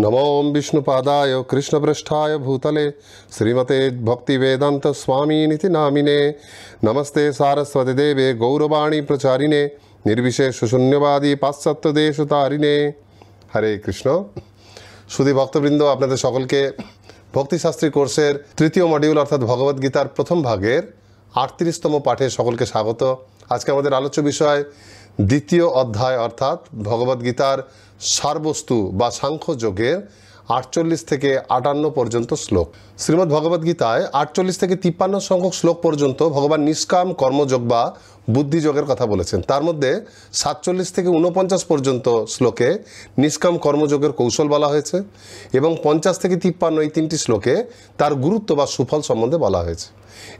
नमों विष्णुपादाय कृष्णपृष्ठाय भूतले श्रीमते নামিনে নমস্তে সারস্বতী দেবে গৌরবাণী প্রচারিণে নির্বিশেষ পাশ্চাত্য দেশ তারিণে হরে কৃষ্ণ সুধি ভক্তবৃন্দ আপনাদের সকলকে ভক্তিশাস্ত্রী কোর্সের তৃতীয় মডিউল অর্থাৎ ভগবদ্গীতার প্রথম ভাগের আটত্রিশতম পাঠে সকলকে স্বাগত আজকে আমাদের আলোচ্য বিষয় দ্বিতীয় অধ্যায় অর্থাৎ ভগবদ্গীতার গীতার সারবস্তু বা যোগের আটচল্লিশ থেকে আটান্ন পর্যন্ত শ্লোক ভগবদ গীতায় আটচল্লিশ থেকে তিপ্পান্ন সংখ্যক শ্লোক পর্যন্ত ভগবান নিষ্কাম কর্মযোগ বা বুদ্ধিযোগের কথা বলেছেন তার মধ্যে সাতচল্লিশ থেকে উনপঞ্চাশ পর্যন্ত শ্লোকে নিষ্কাম কর্মযোগের কৌশল বলা হয়েছে এবং পঞ্চাশ থেকে তিপ্পান্ন এই তিনটি শ্লোকে তার গুরুত্ব বা সুফল সম্বন্ধে বলা হয়েছে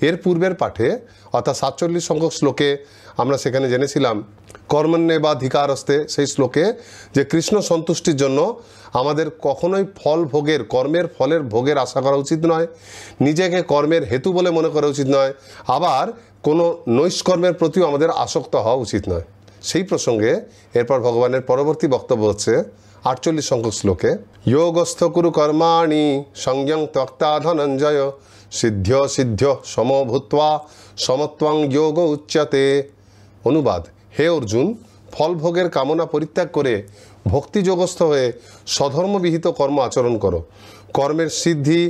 এর পূর্বের পাঠে অর্থাৎ সাতচল্লিশ সংখ্যক শ্লোকে আমরা সেখানে জেনেছিলাম কর্মণ্যে বা ধিকারস্তে সেই শ্লোকে যে কৃষ্ণ সন্তুষ্টির জন্য আমাদের কখনোই ফল ভোগের কর্মের ফলের ভোগের আশা করা উচিত নয় নিজেকে কর্মের হেতু বলে মনে করা উচিত নয় আবার কোনো নৈষ্কর্মের প্রতিও আমাদের আসক্ত হওয়া উচিত নয় সেই প্রসঙ্গে এরপর ভগবানের পরবর্তী বক্তব্য হচ্ছে আটচল্লিশ সংখ্যক শ্লোকে যোগস্থ কুরু কর্মাণি সংযং ত্যক্তা ধনঞ্জয় সিদ্ধ সিদ্ধ সমভূত্বা সমত্বং যোগ উচ্চতে অনুবাদ হে অর্জুন ফলভোগের কামনা পরিত্যাগ করে ভক্তিযোগস্থ হয়ে সধর্মবিহিত কর্ম আচরণ করো কর্মের সিদ্ধি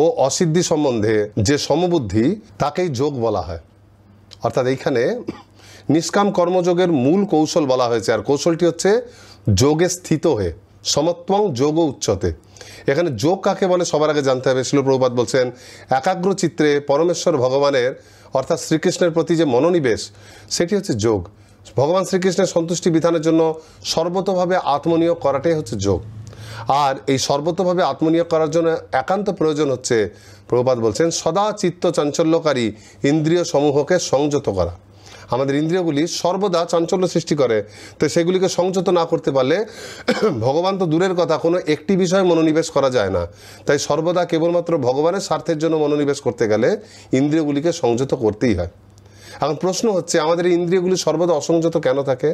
ও অসিদ্ধি সম্বন্ধে যে সমবুদ্ধি তাকেই যোগ বলা হয় অর্থাৎ এইখানে নিষ্কাম কর্মযোগের মূল কৌশল বলা হয়েছে আর কৌশলটি হচ্ছে যোগে স্থিত হয়ে সমত্বং যোগ উচ্চতে এখানে যোগ কাকে বলে সবার আগে জানতে হবে শিলপ্রভুপাত বলছেন একাগ্র চিত্রে পরমেশ্বর ভগবানের অর্থাৎ শ্রীকৃষ্ণের প্রতি যে মনোনিবেশ সেটি হচ্ছে যোগ ভগবান শ্রীকৃষ্ণের সন্তুষ্টি বিধানের জন্য সর্বতভাবে আত্মনিয়োগ করাটাই হচ্ছে যোগ আর এই সর্বতভাবে আত্মনিয়োগ করার জন্য একান্ত প্রয়োজন হচ্ছে প্রভুপাত বলছেন সদা চিত্ত চাঞ্চল্যকারী ইন্দ্রিয় সমূহকে সংযত করা আমাদের ইন্দ্রিয়গুলি সর্বদা চাঞ্চল্য সৃষ্টি করে তো সেগুলিকে সংযত না করতে পারলে ভগবান তো দূরের কথা কোনো একটি বিষয়ে মনোনিবেশ করা যায় না তাই সর্বদা কেবলমাত্র ভগবানের স্বার্থের জন্য মনোনিবেশ করতে গেলে ইন্দ্রিয়গুলিকে সংযত করতেই হয় এখন প্রশ্ন হচ্ছে আমাদের ইন্দ্রিয়গুলি সর্বদা অসংযত কেন থাকে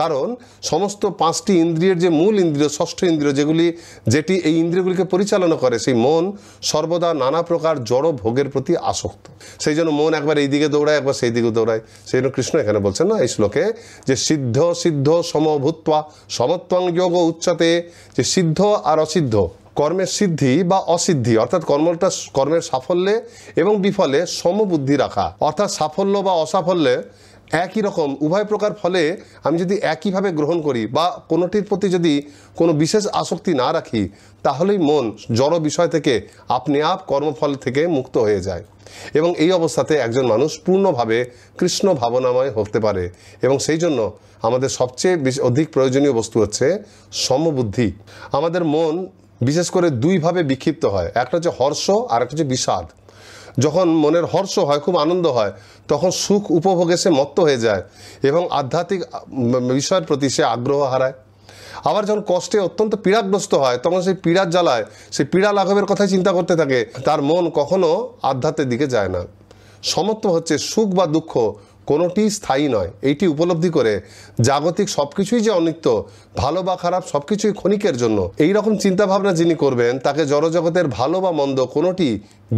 কারণ সমস্ত পাঁচটি ইন্দ্রিয়ের যে মূল ইন্দ্রিয় ষষ্ঠ ইন্দ্রিয় যেগুলি যেটি এই ইন্দ্রিয়গুলিকে পরিচালনা করে সেই মন সর্বদা নানা প্রকার জড় ভোগের প্রতি আসক্ত সেই জন্য মন একবার এইদিকে দৌড়ায় একবার সেই দিকে দৌড়ায় সেই জন্য কৃষ্ণ এখানে বলছেন না এই শ্লোকে যে সিদ্ধ সিদ্ধ সমভূত্বা সমত্বাং যোগ উচ্চতে যে সিদ্ধ আর অসিদ্ধ কর্মের সিদ্ধি বা অসিদ্ধি অর্থাৎ কর্মটা কর্মের সাফল্যে এবং বিফলে সমবুদ্ধি রাখা অর্থাৎ সাফল্য বা অসাফল্যে একই রকম উভয় প্রকার ফলে আমি যদি একইভাবে গ্রহণ করি বা কোনোটির প্রতি যদি কোনো বিশেষ আসক্তি না রাখি তাহলেই মন জড় বিষয় থেকে আপনি আপ কর্মফল থেকে মুক্ত হয়ে যায় এবং এই অবস্থাতে একজন মানুষ পূর্ণভাবে কৃষ্ণ ভাবনাময় হতে পারে এবং সেই জন্য আমাদের সবচেয়ে অধিক প্রয়োজনীয় বস্তু হচ্ছে সমবুদ্ধি আমাদের মন বিশেষ করে দুইভাবে বিক্ষিপ্ত হয় একটা হচ্ছে হর্ষ আর একটা হচ্ছে বিষাদ যখন মনের হর্ষ হয় খুব আনন্দ হয় তখন সুখ উপভোগে সে মত্ত হয়ে যায় এবং আধ্যাত্মিক বিষয়ের প্রতি সে আগ্রহ হারায় আবার যখন কষ্টে অত্যন্ত পীড়াগ্রস্ত হয় তখন সেই পীড়ার জ্বালায় সেই পীড়া লাঘবের কথাই চিন্তা করতে থাকে তার মন কখনো আধ্যাত্মের দিকে যায় না সমত্ব হচ্ছে সুখ বা দুঃখ কোনোটি স্থায়ী নয় এইটি উপলব্ধি করে জাগতিক সব কিছুই যে অনিত্য ভালো বা খারাপ সব কিছুই ক্ষণিকের জন্য এই রকম চিন্তাভাবনা যিনি করবেন তাকে জড়জগতের ভালো বা মন্দ কোনোটি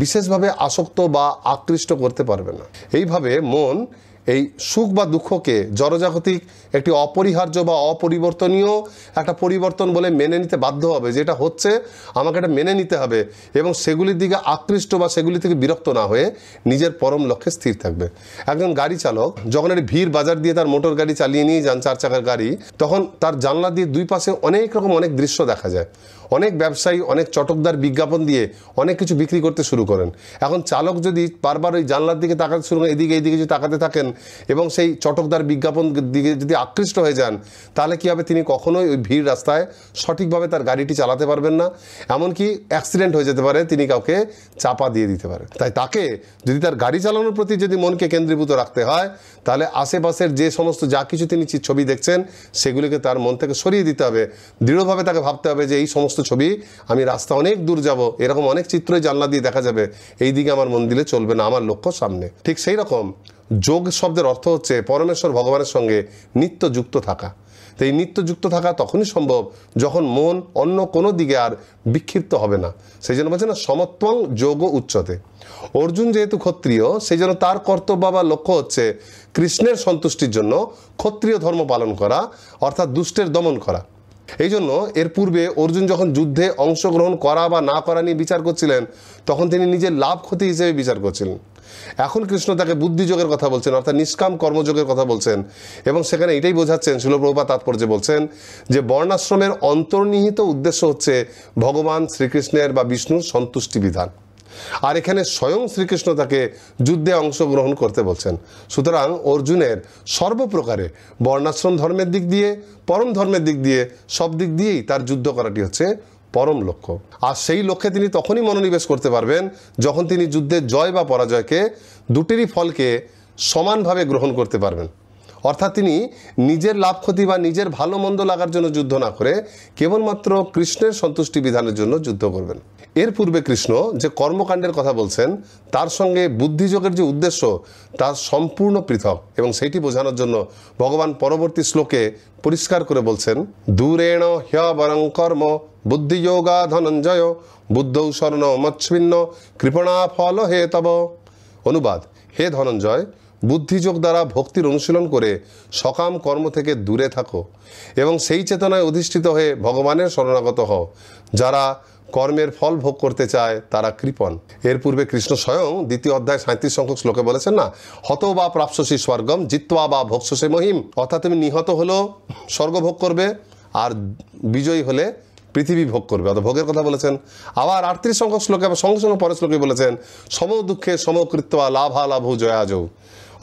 বিশেষভাবে আসক্ত বা আকৃষ্ট করতে পারবে না এইভাবে মন এই সুখ বা দুঃখকে জড়জাগতিক একটি অপরিহার্য বা অপরিবর্তনীয় একটা পরিবর্তন বলে মেনে নিতে বাধ্য হবে যেটা হচ্ছে আমাকে এটা মেনে নিতে হবে এবং সেগুলির দিকে আকৃষ্ট বা সেগুলি থেকে বিরক্ত না হয়ে নিজের পরম লক্ষ্যে স্থির থাকবে একজন গাড়ি চালক যখন একটি ভিড় বাজার দিয়ে তার মোটর গাড়ি চালিয়ে নিয়ে যান চার চাকার গাড়ি তখন তার জানলা দিয়ে দুই পাশে অনেক রকম অনেক দৃশ্য দেখা যায় অনেক ব্যবসায়ী অনেক চটকদার বিজ্ঞাপন দিয়ে অনেক কিছু বিক্রি করতে শুরু করেন এখন চালক যদি বারবার ওই জানলার দিকে তাকাতে শুরু এদিকে এদিকে যদি তাকাতে থাকেন এবং সেই চটকদার বিজ্ঞাপন দিকে যদি আকৃষ্ট হয়ে যান তাহলে কী হবে তিনি কখনোই ওই ভিড় রাস্তায় সঠিকভাবে তার গাড়িটি চালাতে পারবেন না এমনকি অ্যাক্সিডেন্ট হয়ে যেতে পারে তিনি কাউকে চাপা দিয়ে দিতে পারে তাই তাকে যদি তার গাড়ি চালানোর প্রতি যদি মনকে কেন্দ্রীভূত রাখতে হয় তাহলে আশেপাশের যে সমস্ত যা কিছু তিনি ছবি দেখছেন সেগুলিকে তার মন থেকে সরিয়ে দিতে হবে দৃঢ়ভাবে তাকে ভাবতে হবে যে এই সমস্ত সমস্ত ছবি আমি রাস্তা অনেক দূর যাব এরকম অনেক চিত্রই জানলা দিয়ে দেখা যাবে এই দিকে আমার মন দিলে চলবে না আমার লক্ষ্য সামনে ঠিক সেই রকম যোগ শব্দের অর্থ হচ্ছে পরমেশ্বর ভগবানের সঙ্গে নিত্য যুক্ত থাকা তো এই যুক্ত থাকা তখনই সম্ভব যখন মন অন্য কোনো দিকে আর বিক্ষিপ্ত হবে না সেই জন্য বলছে না সমত্বং যোগ উচ্চতে অর্জুন যেহেতু ক্ষত্রিয় সেই জন্য তার কর্তব্য বা লক্ষ্য হচ্ছে কৃষ্ণের সন্তুষ্টির জন্য ক্ষত্রিয় ধর্ম পালন করা অর্থাৎ দুষ্টের দমন করা এই জন্য এর পূর্বে অর্জুন যখন যুদ্ধে অংশগ্রহণ করা বা না করা নিয়ে বিচার করছিলেন তখন তিনি নিজের লাভ ক্ষতি হিসেবে বিচার করছিলেন এখন কৃষ্ণ তাকে বুদ্ধিযোগের কথা বলছেন অর্থাৎ নিষ্কাম কর্মযোগের কথা বলছেন এবং সেখানে এটাই বোঝাচ্ছেন শিলপ্রভুপা তাৎপর্য বলছেন যে বর্ণাশ্রমের অন্তর্নিহিত উদ্দেশ্য হচ্ছে ভগবান শ্রীকৃষ্ণের বা বিষ্ণুর সন্তুষ্টি বিধান আর এখানে স্বয়ং শ্রীকৃষ্ণ তাকে যুদ্ধে অংশগ্রহণ করতে বলছেন সুতরাং অর্জুনের সর্বপ্রকারে বর্ণাশ্রম ধর্মের দিক দিয়ে পরম ধর্মের দিক দিয়ে সব দিক দিয়েই তার যুদ্ধ করাটি হচ্ছে পরম লক্ষ্য আর সেই লক্ষ্যে তিনি তখনই মনোনিবেশ করতে পারবেন যখন তিনি যুদ্ধে জয় বা পরাজয়কে দুটিরই ফলকে সমানভাবে গ্রহণ করতে পারবেন অর্থাৎ তিনি নিজের লাভ ক্ষতি বা নিজের ভালো মন্দ লাগার জন্য যুদ্ধ না করে কেবলমাত্র কৃষ্ণের সন্তুষ্টি বিধানের জন্য যুদ্ধ করবেন এর পূর্বে কৃষ্ণ যে কর্মকাণ্ডের কথা বলছেন তার সঙ্গে বুদ্ধিযোগের যে উদ্দেশ্য তা সম্পূর্ণ পৃথক এবং সেটি বোঝানোর জন্য ভগবান পরবর্তী শ্লোকে পরিষ্কার করে বলছেন দূরেণ হ্যবরং কর্ম বুদ্ধিযোগা ধনঞ্জয় বুদ্ধ স্বর্ণ মচ্ছিন্ন কৃপণা ফল হে তব অনুবাদ হে ধনঞ্জয় বুদ্ধিযোগ দ্বারা ভক্তির অনুশীলন করে সকাম কর্ম থেকে দূরে থাকো এবং সেই চেতনায় অধিষ্ঠিত হয়ে ভগবানের শরণাগত হও যারা কর্মের ফল ভোগ করতে চায় তারা কৃপণ এর পূর্বে কৃষ্ণ স্বয়ং দ্বিতীয় অধ্যায় সাঁত্রিশ সংখ্যক শ্লোকে বলেছেন না হত বা প্রাপসী স্বর্গম জিতা বা ভোগসে মহিম অর্থাৎ তুমি নিহত হলেও স্বর্গ ভোগ করবে আর বিজয়ী হলে পৃথিবী ভোগ করবে অর্থাৎ ভোগের কথা বলেছেন আবার আটত্রিশ সংখ্যক শ্লোকে আবার সঙ্গে সঙ্গে পরের শ্লোকে বলেছেন সম দুঃখে সমকৃত্বা লাভা লাভ জয়াজ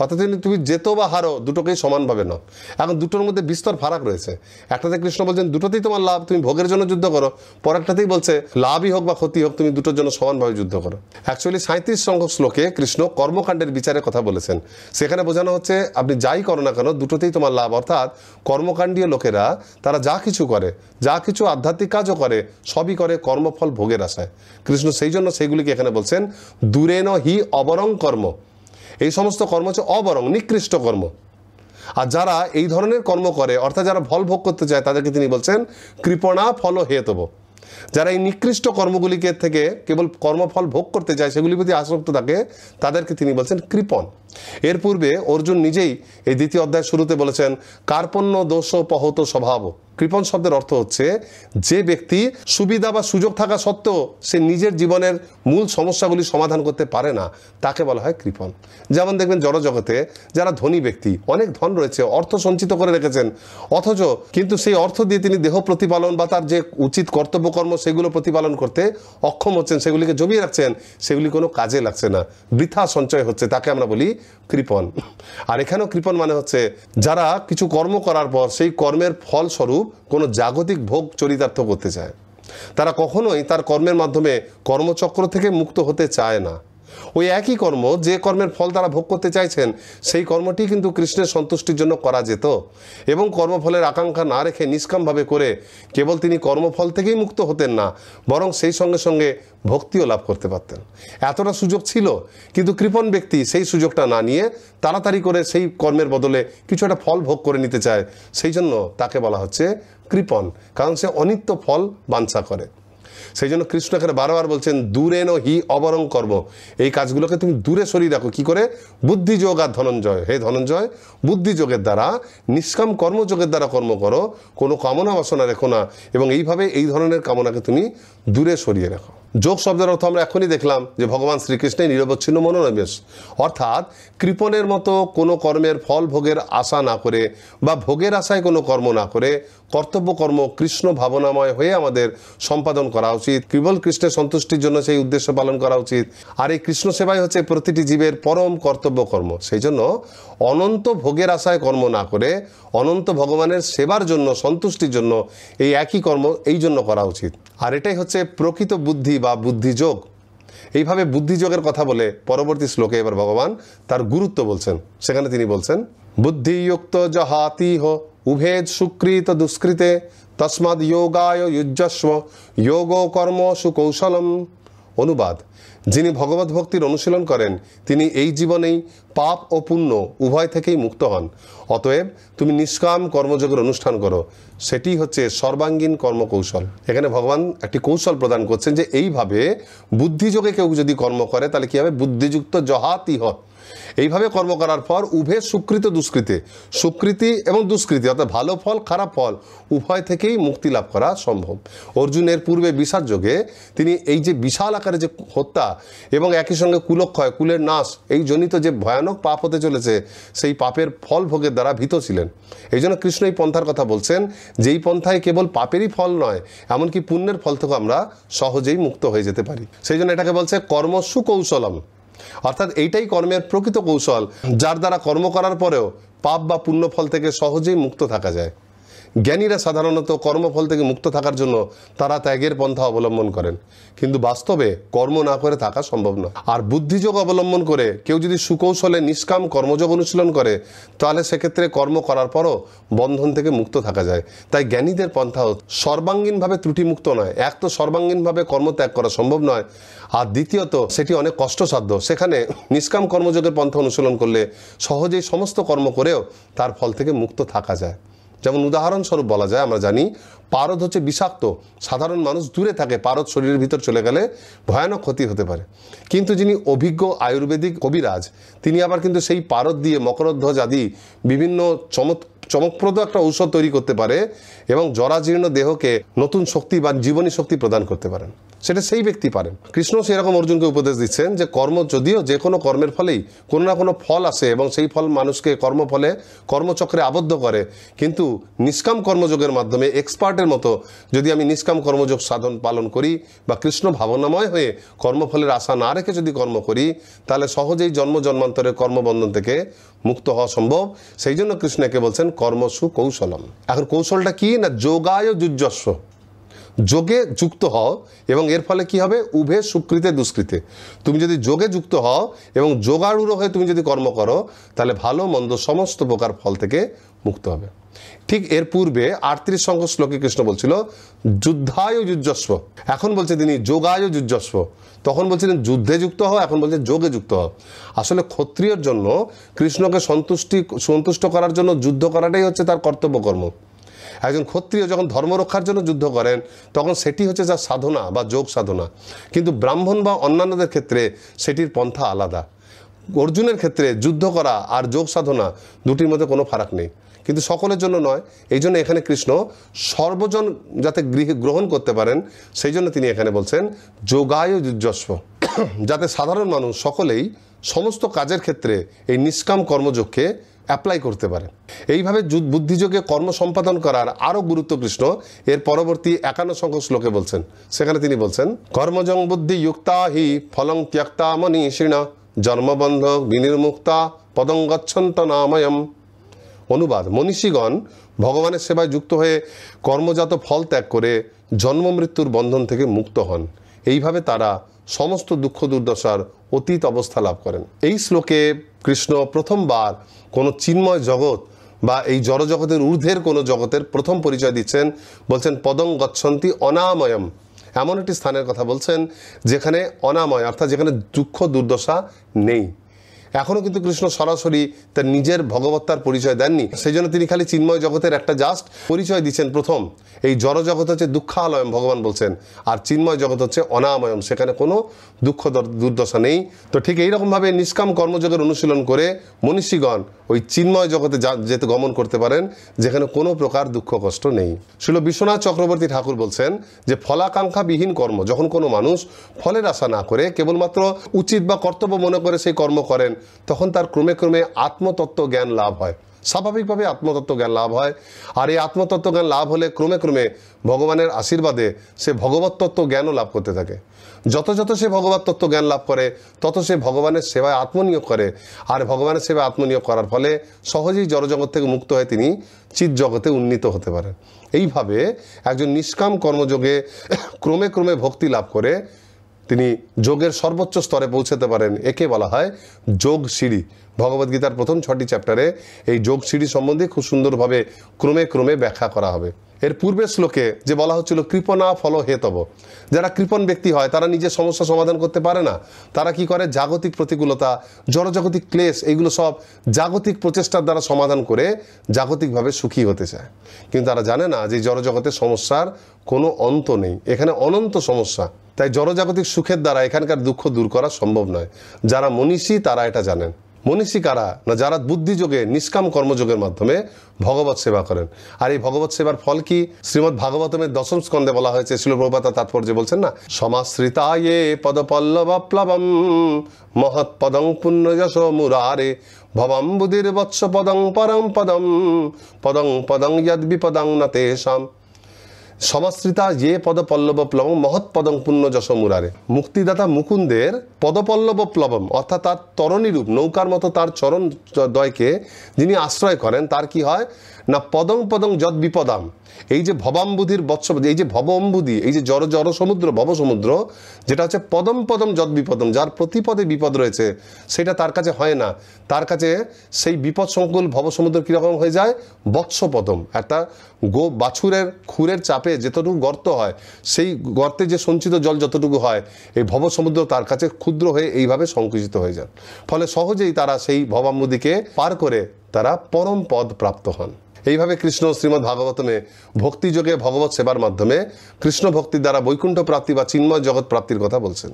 অর্থাৎ তুমি যেত বা হারো দুটোকেই সমানভাবে নাও এখন দুটোর মধ্যে বিস্তর ফারাক রয়েছে একটাতে কৃষ্ণ বলছেন দুটোতেই তোমার লাভ তুমি ভোগের জন্য যুদ্ধ করো পর একটাতেই বলছে লাভই হোক বা ক্ষতি হোক তুমি দুটোর জন্য সমানভাবে যুদ্ধ করো অ্যাকচুয়ালি সাঁত্রিশ সংখ্যক শ্লোকে কৃষ্ণ কর্মকাণ্ডের বিচারে কথা বলেছেন সেখানে বোঝানো হচ্ছে আপনি যাই করো না কেন দুটোতেই তোমার লাভ অর্থাৎ কর্মকাণ্ডীয় লোকেরা তারা যা কিছু করে যা কিছু আধ্যাত্মিক কাজও করে সবই করে কর্মফল ভোগের আশায় কৃষ্ণ সেই জন্য সেইগুলিকে এখানে বলছেন দূরে ন হি অবরং কর্ম এই সমস্ত কর্ম হচ্ছে অবরং নিকৃষ্ট কর্ম আর যারা এই ধরনের কর্ম করে অর্থাৎ যারা ফল ভোগ করতে চায় তাদেরকে তিনি বলছেন কৃপণা ফল তব যারা এই নিকৃষ্ট কর্মগুলিকে থেকে কেবল কর্মফল ভোগ করতে চায় সেগুলির প্রতি আসক্ত থাকে তাদেরকে তিনি বলছেন কৃপণ এর পূর্বে অর্জুন নিজেই এই দ্বিতীয় অধ্যায় শুরুতে বলেছেন কার্পণ্য দোষ পহত স্বভাব কৃপণ শব্দের অর্থ হচ্ছে যে ব্যক্তি সুবিধা বা সুযোগ থাকা সত্ত্বেও সে নিজের জীবনের মূল সমস্যাগুলি সমাধান করতে পারে না তাকে বলা হয় কৃপণ যেমন দেখবেন জড়জগতে যারা ধনী ব্যক্তি অনেক ধন রয়েছে অর্থ সঞ্চিত করে রেখেছেন অথচ কিন্তু সেই অর্থ দিয়ে তিনি দেহ প্রতিপালন বা তার যে উচিত কর্তব্যকর্ম সেগুলো প্রতিপালন করতে অক্ষম হচ্ছেন সেগুলিকে জমিয়ে রাখছেন সেগুলি কোনো কাজে লাগছে না বৃথা সঞ্চয় হচ্ছে তাকে আমরা বলি কৃপন আর এখানেও কৃপণ মানে হচ্ছে যারা কিছু কর্ম করার পর সেই কর্মের ফলস্বরূপ কোনো জাগতিক ভোগ চরিতার্থ করতে চায় তারা কখনোই তার কর্মের মাধ্যমে কর্মচক্র থেকে মুক্ত হতে চায় না ওই একই কর্ম যে কর্মের ফল তারা ভোগ করতে চাইছেন সেই কর্মটি কিন্তু কৃষ্ণের সন্তুষ্টির জন্য করা যেত এবং কর্মফলের আকাঙ্ক্ষা না রেখে নিষ্কামভাবে করে কেবল তিনি কর্মফল থেকেই মুক্ত হতেন না বরং সেই সঙ্গে সঙ্গে ভক্তিও লাভ করতে পারতেন এতটা সুযোগ ছিল কিন্তু কৃপণ ব্যক্তি সেই সুযোগটা না নিয়ে তাড়াতাড়ি করে সেই কর্মের বদলে কিছু একটা ফল ভোগ করে নিতে চায় সেই জন্য তাকে বলা হচ্ছে কৃপণ কারণ সে অনিত্য ফল বাঞ্ছা করে সেই জন্য কৃষ্ণ এখানে বারবার বলছেন দূরে ন হি অবরং কর্ম এই কাজগুলোকে তুমি দূরে সরিয়ে রাখো কি করে বুদ্ধিযোগ আর ধনঞ্জয় হে ধনঞ্জয় বুদ্ধিযোগের দ্বারা নিষ্কাম কর্মযোগের দ্বারা কর্ম করো কোনো কামনা বাসনা রেখো না এবং এইভাবে এই ধরনের কামনাকে তুমি দূরে সরিয়ে রাখো যোগ শব্দের অর্থ আমরা এখনই দেখলাম যে ভগবান শ্রীকৃষ্ণের নিরবচ্ছিন্ন মনোনিবেশ অর্থাৎ কৃপণের মতো কোনো কর্মের ফল ভোগের আশা না করে বা ভোগের আশায় কোনো কর্ম না করে কর্তব্যকর্ম কৃষ্ণ ভাবনাময় হয়ে আমাদের সম্পাদন করা উচিত কেবল কৃষ্ণের সন্তুষ্টির জন্য সেই উদ্দেশ্য পালন করা উচিত আর এই কৃষ্ণ সেবাই হচ্ছে প্রতিটি জীবের পরম কর্তব্যকর্ম সেই জন্য অনন্ত ভোগের আশায় কর্ম না করে অনন্ত ভগবানের সেবার জন্য সন্তুষ্টির জন্য এই একই কর্ম এই জন্য করা উচিত আর এটাই হচ্ছে প্রকৃত বুদ্ধি বা বুদ্ধিযোগ এইভাবে বুদ্ধিযোগের কথা বলে পরবর্তী শ্লোকে এবার ভগবান তার গুরুত্ব বলছেন সেখানে তিনি বলছেন বুদ্ধিযুক্ত যহাতি হ উভেদ সুকৃত দুষ্কৃতে তসমাদ যোগায় যুজস্ব যোগ কর্ম সুকৌশলম অনুবাদ যিনি ভগবত ভক্তির অনুশীলন করেন তিনি এই জীবনেই পাপ ও পুণ্য উভয় থেকেই মুক্ত হন অতএব তুমি নিষ্কাম কর্মযোগের অনুষ্ঠান করো সেটি হচ্ছে সর্বাঙ্গীন কর্মকৌশল এখানে ভগবান একটি কৌশল প্রদান করছেন যে এইভাবে বুদ্ধিযোগে কেউ যদি কর্ম করে তাহলে কী হবে বুদ্ধিযুক্ত জহাতি হয় এইভাবে কর্ম করার পর উভে সুকৃত দুষ্কৃতি সুকৃতি এবং দুষ্কৃতি অর্থাৎ ভালো ফল খারাপ ফল উভয় থেকেই মুক্তি লাভ করা সম্ভব অর্জুনের পূর্বে বিষার যোগে তিনি এই যে বিশাল আকারে যে হত্যা এবং একই সঙ্গে কুলক্ষয় কুলের নাশ এই জনিত যে ভয়ানক পাপ হতে চলেছে সেই পাপের ফল ভোগের দ্বারা ভীত ছিলেন এই জন্য কৃষ্ণ এই পন্থার কথা বলছেন যেই পন্থায় কেবল পাপেরই ফল নয় এমনকি পুণ্যের ফল থেকেও আমরা সহজেই মুক্ত হয়ে যেতে পারি সেই জন্য এটাকে বলছে কর্ম সুকৌশলম অর্থাৎ এইটাই কর্মের প্রকৃত কৌশল যার দ্বারা কর্ম করার পরেও পাপ বা পুণ্যফল থেকে সহজেই মুক্ত থাকা যায় জ্ঞানীরা সাধারণত কর্মফল থেকে মুক্ত থাকার জন্য তারা ত্যাগের পন্থা অবলম্বন করেন কিন্তু বাস্তবে কর্ম না করে থাকা সম্ভব নয় আর বুদ্ধিযোগ অবলম্বন করে কেউ যদি সুকৌশলে নিষ্কাম কর্মযোগ অনুশীলন করে তাহলে সেক্ষেত্রে কর্ম করার পরও বন্ধন থেকে মুক্ত থাকা যায় তাই জ্ঞানীদের পন্থা সর্বাঙ্গীনভাবে ত্রুটিমুক্ত নয় এক তো সর্বাঙ্গীনভাবে কর্মত্যাগ করা সম্ভব নয় আর দ্বিতীয়ত সেটি অনেক কষ্টসাধ্য সেখানে নিষ্কাম কর্মযোগের পন্থা অনুশীলন করলে সহজেই সমস্ত কর্ম করেও তার ফল থেকে মুক্ত থাকা যায় যেমন উদাহরণস্বরূপ বলা যায় আমরা জানি পারদ হচ্ছে বিষাক্ত সাধারণ মানুষ দূরে থাকে পারদ শরীরের ভিতর চলে গেলে ভয়ানক ক্ষতি হতে পারে কিন্তু যিনি অভিজ্ঞ আয়ুর্বেদিক কবিরাজ তিনি আবার কিন্তু সেই পারদ দিয়ে মকরধ্বজ আদি বিভিন্ন চমৎ চমকপ্রদ একটা ঔষধ তৈরি করতে পারে এবং জরাজীর্ণ দেহকে নতুন শক্তি বা জীবনী শক্তি প্রদান করতে পারেন সেটা সেই ব্যক্তি পারেন কৃষ্ণ সেরকম অর্জুনকে উপদেশ দিচ্ছেন যে কর্ম যদিও যে কোনো কর্মের ফলেই কোনো না কোনো ফল আসে এবং সেই ফল মানুষকে কর্মফলে কর্মচক্রে আবদ্ধ করে কিন্তু নিষ্কাম কর্মযোগের মাধ্যমে এক্সপার্টের মতো যদি আমি নিষ্কাম কর্মযোগ সাধন পালন করি বা কৃষ্ণ ভাবনাময় হয়ে কর্মফলের আশা না রেখে যদি কর্ম করি তাহলে সহজেই জন্ম জন্মান্তরের কর্মবন্ধন থেকে মুক্ত হওয়া সম্ভব সেই জন্য কৃষ্ণকে বলছেন কর্মসু কৌশলম এখন কৌশলটা কি না যোগায় যুজস্ব যোগে যুক্ত হও এবং এর ফলে কি হবে উভে সুকৃতে দুষ্কৃতে তুমি যদি যোগে যুক্ত হও এবং যোগারূঢ় হয়ে তুমি যদি কর্ম করো তাহলে ভালো মন্দ সমস্ত প্রকার ফল থেকে মুক্ত হবে ঠিক এর পূর্বে আটত্রিশ সংখ্য শ্লোকে কৃষ্ণ বলছিল যুদ্ধায় যুজস্ব এখন বলছে তিনি যোগায় যুজস্ব তখন বলছিলেন যুদ্ধে যুক্ত হও এখন বলছে যোগে যুক্ত হও আসলে ক্ষত্রিয়র জন্য কৃষ্ণকে সন্তুষ্টি সন্তুষ্ট করার জন্য যুদ্ধ করাটাই হচ্ছে তার কর্তব্য কর্ম একজন ক্ষত্রিয় যখন ধর্ম রক্ষার জন্য যুদ্ধ করেন তখন সেটি হচ্ছে যা সাধনা বা যোগ সাধনা কিন্তু ব্রাহ্মণ বা অন্যান্যদের ক্ষেত্রে সেটির পন্থা আলাদা অর্জুনের ক্ষেত্রে যুদ্ধ করা আর যোগ সাধনা দুটির মধ্যে কোনো ফারাক নেই কিন্তু সকলের জন্য নয় এই জন্য এখানে কৃষ্ণ সর্বজন যাতে গৃহে গ্রহণ করতে পারেন সেই জন্য তিনি এখানে বলছেন যোগায় যুজস্ব যাতে সাধারণ মানুষ সকলেই সমস্ত কাজের ক্ষেত্রে এই নিষ্কাম কর্মযোগকে অ্যাপ্লাই করতে পারে এইভাবে বুদ্ধিযোগে কর্ম সম্পাদন করার আরও গুরুত্বপৃষ্ণ এর পরবর্তী একান্ন সংখ্যক শ্লোকে বলছেন সেখানে তিনি বলছেন কর্মজং বুদ্ধি ইউক্তা হি ফলং ত্যক্তা মনীষীণ জন্মবন্ধ বিনির্মুক্তা পদঙ্গচ্ছন্ত নাময়ম অনুবাদ মনীষীগণ ভগবানের সেবায় যুক্ত হয়ে কর্মজাত ফল ত্যাগ করে জন্ম মৃত্যুর বন্ধন থেকে মুক্ত হন এইভাবে তারা সমস্ত দুঃখ দুর্দশার অতীত অবস্থা লাভ করেন এই শ্লোকে কৃষ্ণ প্রথমবার কোনো চিন্ময় জগৎ বা এই জড়জগতের ঊর্ধ্বের কোনো জগতের প্রথম পরিচয় দিচ্ছেন বলছেন পদং গচ্ছন্তি অনাময়ম এমন একটি স্থানের কথা বলছেন যেখানে অনাময় অর্থাৎ যেখানে দুঃখ দুর্দশা নেই এখনও কিন্তু কৃষ্ণ সরাসরি তার নিজের ভগবত্তার পরিচয় দেননি সেই জন্য তিনি খালি চিন্ময় জগতের একটা জাস্ট পরিচয় দিচ্ছেন প্রথম এই জড়জগৎ হচ্ছে দুঃখালয়ম ভগবান বলছেন আর চিন্ময় জগৎ হচ্ছে অনাময়ম সেখানে কোনো দুঃখ দুর্দশা নেই তো ঠিক এইরকমভাবে নিষ্কাম কর্মযোগের অনুশীলন করে মনীষীগণ ওই চিন্ময় জগতে যেতে গমন করতে পারেন যেখানে কোনো প্রকার দুঃখ কষ্ট নেই শিল বিশ্বনাথ চক্রবর্তী ঠাকুর বলছেন যে ফলাকাঙ্ক্ষাবিহীন কর্ম যখন কোনো মানুষ ফলের আশা না করে কেবলমাত্র উচিত বা কর্তব্য মনে করে সেই কর্ম করেন তখন তার ক্রমে ক্রমে আত্মতত্ত্ব জ্ঞান লাভ হয় স্বাভাবিকভাবে আত্মতত্ত্ব জ্ঞান লাভ হয় আর এই আত্মতত্ত্ব জ্ঞান লাভ হলে ক্রমে ক্রমে ভগবানের আশীর্বাদে সে ভগবতত্ত্ব জ্ঞানও লাভ করতে থাকে যত যত সে ভগবত তত্ত্ব জ্ঞান লাভ করে তত সে ভগবানের সেবায় আত্মনিয়োগ করে আর ভগবানের সেবায় আত্মনিয়োগ করার ফলে সহজেই জড়জগৎ থেকে মুক্ত হয়ে তিনি চিত জগতে উন্নীত হতে পারেন এইভাবে একজন নিষ্কাম কর্মযোগে ক্রমে ক্রমে ভক্তি লাভ করে তিনি যোগের সর্বোচ্চ স্তরে পৌঁছাতে পারেন একে বলা হয় যোগ সিঁড়ি ভগবদ্গীতার প্রথম ছটি চ্যাপ্টারে এই যোগ সিঁড়ি সম্বন্ধে খুব সুন্দরভাবে ক্রমে ক্রমে ব্যাখ্যা করা হবে এর পূর্বের শ্লোকে যে বলা হচ্ছিল কৃপণা ফল হেতব যারা কৃপণ ব্যক্তি হয় তারা নিজের সমস্যা সমাধান করতে পারে না তারা কি করে জাগতিক প্রতিকূলতা জড়জাগতিক ক্লেশ এইগুলো সব জাগতিক প্রচেষ্টার দ্বারা সমাধান করে জাগতিকভাবে সুখী হতে চায় কিন্তু তারা জানে না যে জড়জগতের সমস্যার কোনো অন্ত নেই এখানে অনন্ত সমস্যা তাই জড়জাগতিক সুখের দ্বারা এখানকার দুঃখ দূর করা সম্ভব নয় যারা মনীষী তারা এটা জানেন মনীষী কারা না যারা বুদ্ধিযোগে নিষ্কাম কর্মযোগের মাধ্যমে ভগবত সেবা করেন আর এই ভগবত সেবার ফল কি শ্রীমৎ ভাগবতমের দশম স্কন্ধে বলা হয়েছে প্রভাতা তাৎপর্য বলছেন না সমাশ্রিতায়ে পদপল্লবাপ্লবম মহৎ পদং পুণ্যযশ মুরারে ভবম বুধির বৎস পদং পরম পদম পদং পদং ইয়দ বিপদং না তেষাম সমাশ্রিতা যে পদপল্লব প্লবং মহৎ পদং পূর্ণ যশ মুরারে মুক্তিদাতা মুকুন্দের পদপল্লব প্লবম অর্থাৎ তার তরণীরূপ নৌকার মতো তার চরণ দয়কে যিনি আশ্রয় করেন তার কি হয় না পদং পদং যদ বিপদাম এই যে ভবাম্বুধির বৎস এই যে ভবম্বুধি এই যে জড় জড় সমুদ্র ভব সমুদ্র যেটা হচ্ছে পদম পদম যদ বিপদম যার প্রতিপদে বিপদ রয়েছে সেটা তার কাছে হয় না তার কাছে সেই বিপদ সংকুল ভব সমুদ্র কীরকম হয়ে যায় বৎসপদম একটা গো বাছুরের খুরের চাপে যতটুকু গর্ত হয় সেই গর্তে যে সঞ্চিত জল যতটুকু হয় এই ভব সমুদ্র তার কাছে ক্ষুদ্র হয়ে এইভাবে সংকুচিত হয়ে যান ফলে সহজেই তারা সেই ভবাম্বুদিকে পার করে তারা পরম পদ প্রাপ্ত হন এইভাবে কৃষ্ণ শ্রীমৎ ভাগবতমে ভক্তিযোগে ভগবত সেবার মাধ্যমে কৃষ্ণ ভক্তির দ্বারা বৈকুণ্ঠ প্রাপ্তি বা চিন্ময় জগৎ প্রাপ্তির কথা বলছেন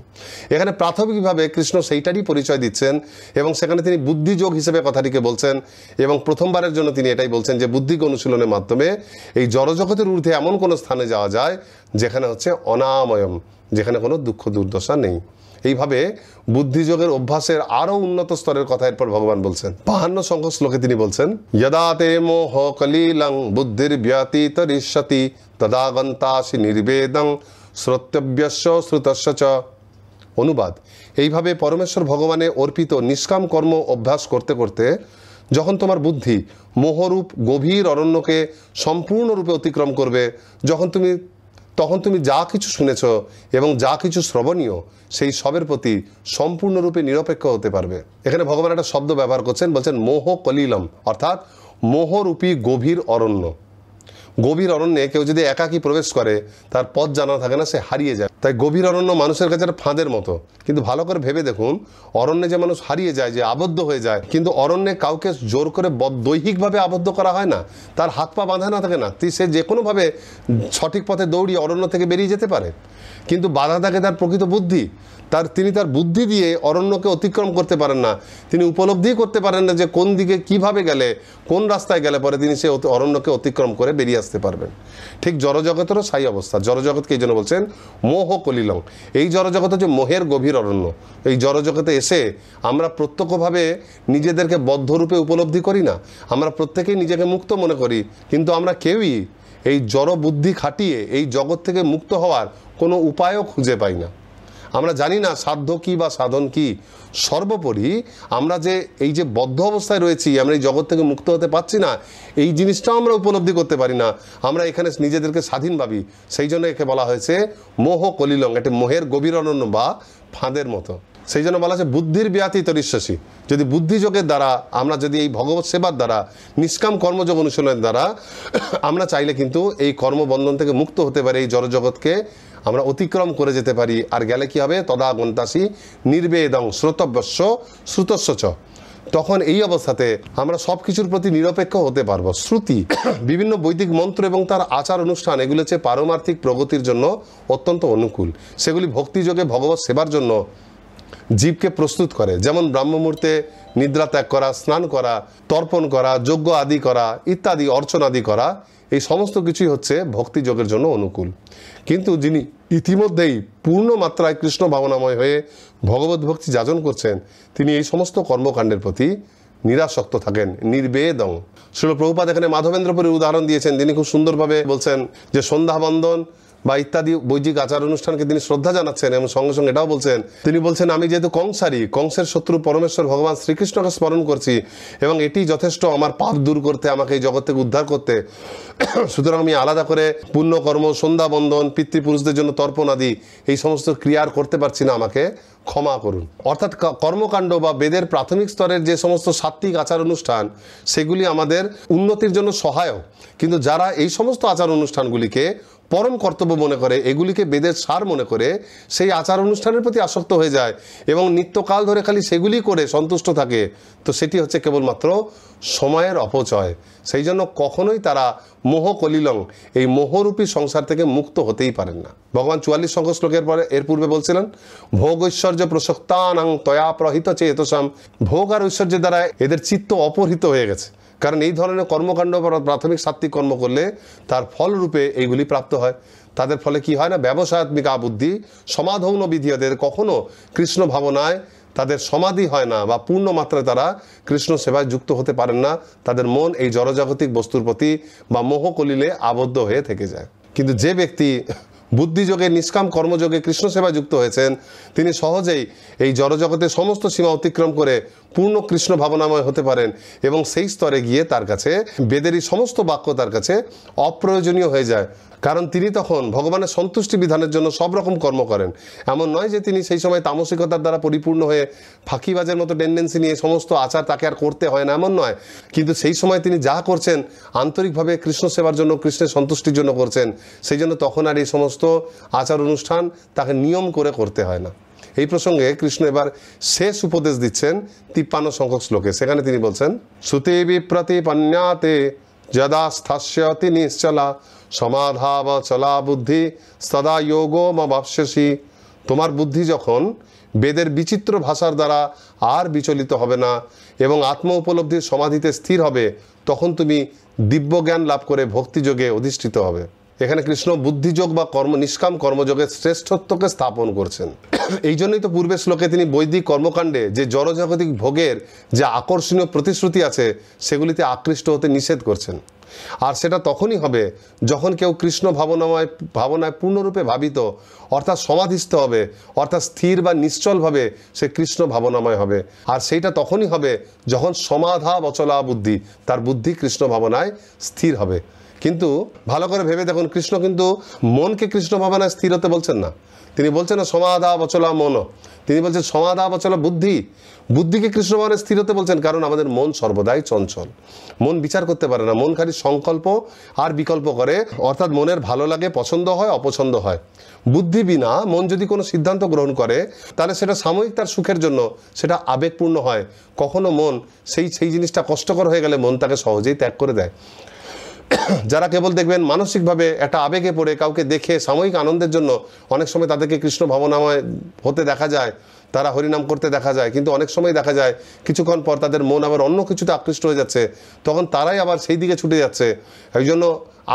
এখানে প্রাথমিকভাবে কৃষ্ণ সেইটারই পরিচয় দিচ্ছেন এবং সেখানে তিনি বুদ্ধিযোগ হিসেবে কথাটিকে বলছেন এবং প্রথমবারের জন্য তিনি এটাই বলছেন যে বুদ্ধিক অনুশীলনের মাধ্যমে এই জড়জগতের ঊর্ধ্বে এমন কোনো স্থানে যাওয়া যায় যেখানে হচ্ছে অনাময়ম যেখানে কোনো দুঃখ দুর্দশা নেই এইভাবে বুদ্ধিযোগের অভ্যাসের আরো উন্নত স্তরের কথা এরপর ভগবান বলছেন বাহান্ন সংখ্য শ্লোকে তিনি বলছেন যদাতে মোহ কলিলং বুদ্ধির ব্যতি তরিষ্যতি তদাগন্তাসি নির্বেদং শ্রোতব্যস্য শ্রুতস্য চ অনুবাদ এইভাবে পরমেশ্বর ভগবানে অর্পিত নিষ্কাম কর্ম অভ্যাস করতে করতে যখন তোমার বুদ্ধি মোহরূপ গভীর অরণ্যকে সম্পূর্ণরূপে অতিক্রম করবে যখন তুমি তখন তুমি যা কিছু শুনেছ এবং যা কিছু শ্রবণীয় সেই সবের প্রতি সম্পূর্ণরূপে নিরপেক্ষ হতে পারবে এখানে ভগবান একটা শব্দ ব্যবহার করছেন বলছেন মোহ কলিলম অর্থাৎ মোহরূপী গভীর অরণ্য গভীর অরণ্যে কেউ যদি একাকি প্রবেশ করে তার পথ জানা থাকে না সে হারিয়ে যায় তাই গভীর অরণ্য মানুষের কাছে একটা ফাঁদের মতো কিন্তু ভালো করে ভেবে দেখুন অরণ্যে যে মানুষ হারিয়ে যায় যে আবদ্ধ হয়ে যায় কিন্তু অরণ্যে কাউকে জোর করে দৈহিকভাবে আবদ্ধ করা হয় না তার হাত পা বাঁধা না থাকে না সে যে কোনোভাবে সঠিক পথে দৌড়িয়ে অরণ্য থেকে বেরিয়ে যেতে পারে কিন্তু বাধা থাকে তার প্রকৃত বুদ্ধি তার তিনি তার বুদ্ধি দিয়ে অরণ্যকে অতিক্রম করতে পারেন না তিনি উপলব্ধি করতে পারেন না যে কোন দিকে কিভাবে গেলে কোন রাস্তায় গেলে পরে তিনি সে অরণ্যকে অতিক্রম করে বেরিয়ে আসতে পারবেন ঠিক জড়জগতেরও সাই অবস্থা জড়জগতকে এই জন্য বলছেন মোহ কলিলং এই জড়জগত হচ্ছে মোহের গভীর অরণ্য এই জড়জগতে এসে আমরা প্রত্যক্ষভাবে নিজেদেরকে বদ্ধরূপে উপলব্ধি করি না আমরা প্রত্যেকেই নিজেকে মুক্ত মনে করি কিন্তু আমরা কেউই এই জড় বুদ্ধি খাটিয়ে এই জগৎ থেকে মুক্ত হওয়ার কোনো উপায়ও খুঁজে পাই না আমরা জানি না সাধ্য কি বা সাধন কি সর্বোপরি আমরা যে এই যে বদ্ধ অবস্থায় রয়েছি আমরা এই জগৎ থেকে মুক্ত হতে পারছি না এই জিনিসটাও আমরা উপলব্ধি করতে পারি না আমরা এখানে নিজেদেরকে স্বাধীন ভাবি সেই জন্য একে বলা হয়েছে মোহ কলিলং একটি মোহের গভীর অনন্য বা ফাঁদের মতো সেই জন্য বলা হয়েছে বুদ্ধির ব্যাতি তরিশ্বাসী যদি বুদ্ধিযোগের দ্বারা আমরা যদি এই ভগবত সেবার দ্বারা নিষ্কাম কর্মযোগ অনুশীলনের দ্বারা আমরা চাইলে কিন্তু এই কর্মবন্ধন থেকে মুক্ত হতে পারি এই জড়জগৎকে আমরা অতিক্রম করে যেতে পারি আর গেলে কি হবে তদা গন্তাসি নির্বেদং শ্রোতব্যস্য শ্রুতস্বচ তখন এই অবস্থাতে আমরা সব কিছুর প্রতি নিরপেক্ষ হতে পারবো শ্রুতি বিভিন্ন বৈদিক মন্ত্র এবং তার আচার অনুষ্ঠান এগুলো হচ্ছে পারমার্থিক প্রগতির জন্য অত্যন্ত অনুকূল সেগুলি ভক্তিযোগে ভগবত সেবার জন্য জীবকে প্রস্তুত করে যেমন ব্রাহ্মমূর্তে নিদ্রা ত্যাগ করা স্নান করা তর্পণ করা যজ্ঞ আদি করা ইত্যাদি অর্চনাদি করা এই সমস্ত কিছুই হচ্ছে ভক্তিযোগের জন্য অনুকূল কিন্তু যিনি ইতিমধ্যেই পূর্ণ মাত্রায় কৃষ্ণ ভাবনাময় হয়ে ভগবত ভক্তি যাজন করছেন তিনি এই সমস্ত কর্মকাণ্ডের প্রতি নিরাসক্ত থাকেন নির্বেদং শিল প্রভুপাত এখানে মাধবেন্দ্রপুরের উদাহরণ দিয়েছেন তিনি খুব সুন্দরভাবে বলছেন যে সন্ধ্যাবন্দন বা ইত্যাদি বৈদিক আচার অনুষ্ঠানকে তিনি শ্রদ্ধা জানাচ্ছেন এবং সঙ্গে সঙ্গে এটাও বলছেন তিনি বলছেন আমি যেহেতু কংসারী কংসের শত্রু পরমেশ্বর ভগবান শ্রীকৃষ্ণকে স্মরণ করছি এবং এটি যথেষ্ট আমার পাপ দূর করতে আমাকে এই জগৎ থেকে উদ্ধার করতে সুতরাং আমি আলাদা করে পুণ্যকর্ম সন্ধ্যা বন্ধন পিতৃপুরুষদের জন্য তর্পণ আদি এই সমস্ত ক্রিয়ার করতে পারছি না আমাকে ক্ষমা করুন অর্থাৎ কর্মকাণ্ড বা বেদের প্রাথমিক স্তরের যে সমস্ত সাত্ত্বিক আচার অনুষ্ঠান সেগুলি আমাদের উন্নতির জন্য সহায়ক কিন্তু যারা এই সমস্ত আচার অনুষ্ঠানগুলিকে পরম কর্তব্য মনে করে এগুলিকে বেদের সার মনে করে সেই আচার অনুষ্ঠানের প্রতি আসক্ত হয়ে যায় এবং নিত্যকাল ধরে খালি সেগুলি করে সন্তুষ্ট থাকে তো সেটি হচ্ছে কেবলমাত্র সময়ের অপচয় সেই জন্য কখনোই তারা মোহ কলিলং এই মোহরূপী সংসার থেকে মুক্ত হতেই পারেন না ভগবান চুয়াল্লিশ সংঘ শ্লোকের পরে এর পূর্বে বলছিলেন ভোগ ঐশ্বর্য প্রসক্তানাং তয়া প্রহিত চেতসাম ভোগ আর ঐশ্বর্যের দ্বারা এদের চিত্ত অপহৃত হয়ে গেছে কারণ এই ধরনের কর্মকাণ্ড বা প্রাথমিক সাত্বিক কর্ম করলে তার ফলরূপে এইগুলি প্রাপ্ত হয় তাদের ফলে কি হয় না ব্যবসায়াত্মিক আবুদ্ধি সমাধৌন বিধিয়দের কখনো কৃষ্ণ ভাবনায় তাদের সমাধি হয় না বা পূর্ণ মাত্রায় তারা কৃষ্ণ সেবায় যুক্ত হতে পারেন না তাদের মন এই জড়জাগতিক বস্তুর প্রতি বা মোহকলিলে আবদ্ধ হয়ে থেকে যায় কিন্তু যে ব্যক্তি বুদ্ধিযোগে নিষ্কাম কর্মযোগে কৃষ্ণ সেবা যুক্ত হয়েছেন তিনি সহজেই এই জড়জগতের সমস্ত সীমা অতিক্রম করে পূর্ণ কৃষ্ণ ভাবনাময় হতে পারেন এবং সেই স্তরে গিয়ে তার কাছে বেদেরই সমস্ত বাক্য তার কাছে অপ্রয়োজনীয় হয়ে যায় কারণ তিনি তখন ভগবানের সন্তুষ্টি বিধানের জন্য সব রকম কর্ম করেন এমন নয় যে তিনি সেই সময় তামসিকতার দ্বারা পরিপূর্ণ হয়ে ফাঁকিবাজের মতো টেন্ডেন্সি নিয়ে সমস্ত আচার তাকে আর করতে হয় না এমন নয় কিন্তু সেই সময় তিনি যা করছেন আন্তরিকভাবে কৃষ্ণ সেবার জন্য কৃষ্ণের সন্তুষ্টির জন্য করছেন সেই জন্য তখন আর এই সমস্ত আচার অনুষ্ঠান তাকে নিয়ম করে করতে হয় না এই প্রসঙ্গে কৃষ্ণ এবার শেষ উপদেশ দিচ্ছেন তিপ্পান্ন সংখ্যক শ্লোকে সেখানে তিনি বলছেন সুতে প্রতিপন্যাতে যদা স্থাস্যতি নিশ্চলা সমাধাব চলা বুদ্ধি সদা যোগ মাপস্যসী তোমার বুদ্ধি যখন বেদের বিচিত্র ভাষার দ্বারা আর বিচলিত হবে না এবং আত্ম উপলব্ধির সমাধিতে স্থির হবে তখন তুমি দিব্য জ্ঞান লাভ করে ভক্তিযোগে অধিষ্ঠিত হবে এখানে কৃষ্ণ বুদ্ধিযোগ বা কর্ম নিষ্কাম কর্মযোগের শ্রেষ্ঠত্বকে স্থাপন করছেন এই জন্যই তো পূর্বের শ্লোকে তিনি বৈদিক কর্মকাণ্ডে যে জড়জাগতিক ভোগের যে আকর্ষণীয় প্রতিশ্রুতি আছে সেগুলিতে আকৃষ্ট হতে নিষেধ করছেন আর সেটা তখনই হবে যখন কেউ কৃষ্ণ ভাবনাময় ভাবনায় পূর্ণরূপে ভাবিত অর্থাৎ সমাধিস্থ হবে অর্থাৎ স্থির বা নিশ্চলভাবে সে কৃষ্ণ ভাবনাময় হবে আর সেইটা তখনই হবে যখন সমাধা বচলা বুদ্ধি তার বুদ্ধি কৃষ্ণ ভাবনায় স্থির হবে কিন্তু ভালো করে ভেবে দেখুন কৃষ্ণ কিন্তু মনকে কৃষ্ণ ভাবনায় স্থির হতে বলছেন না তিনি বলছেন না সমাধা বচলা মন তিনি বলছেন সমাধা বচলা বুদ্ধি বুদ্ধিকে কৃষ্ণ স্থির হতে বলছেন কারণ আমাদের মন সর্বদাই চঞ্চল মন বিচার করতে পারে না মন খালি সংকল্প আর বিকল্প করে অর্থাৎ মনের ভালো লাগে পছন্দ হয় অপছন্দ হয় বুদ্ধি বিনা মন যদি কোনো সিদ্ধান্ত গ্রহণ করে তাহলে সেটা সাময়িক তার সুখের জন্য সেটা আবেগপূর্ণ হয় কখনো মন সেই সেই জিনিসটা কষ্টকর হয়ে গেলে মন তাকে সহজেই ত্যাগ করে দেয় যারা কেবল দেখবেন মানসিকভাবে একটা আবেগে পড়ে কাউকে দেখে সাময়িক আনন্দের জন্য অনেক সময় তাদেরকে কৃষ্ণ ভাবনাময় হতে দেখা যায় তারা হরিনাম করতে দেখা যায় কিন্তু অনেক সময় দেখা যায় কিছুক্ষণ পর তাদের মন আবার অন্য কিছুতে আকৃষ্ট হয়ে যাচ্ছে তখন তারাই আবার সেই দিকে ছুটে যাচ্ছে এই জন্য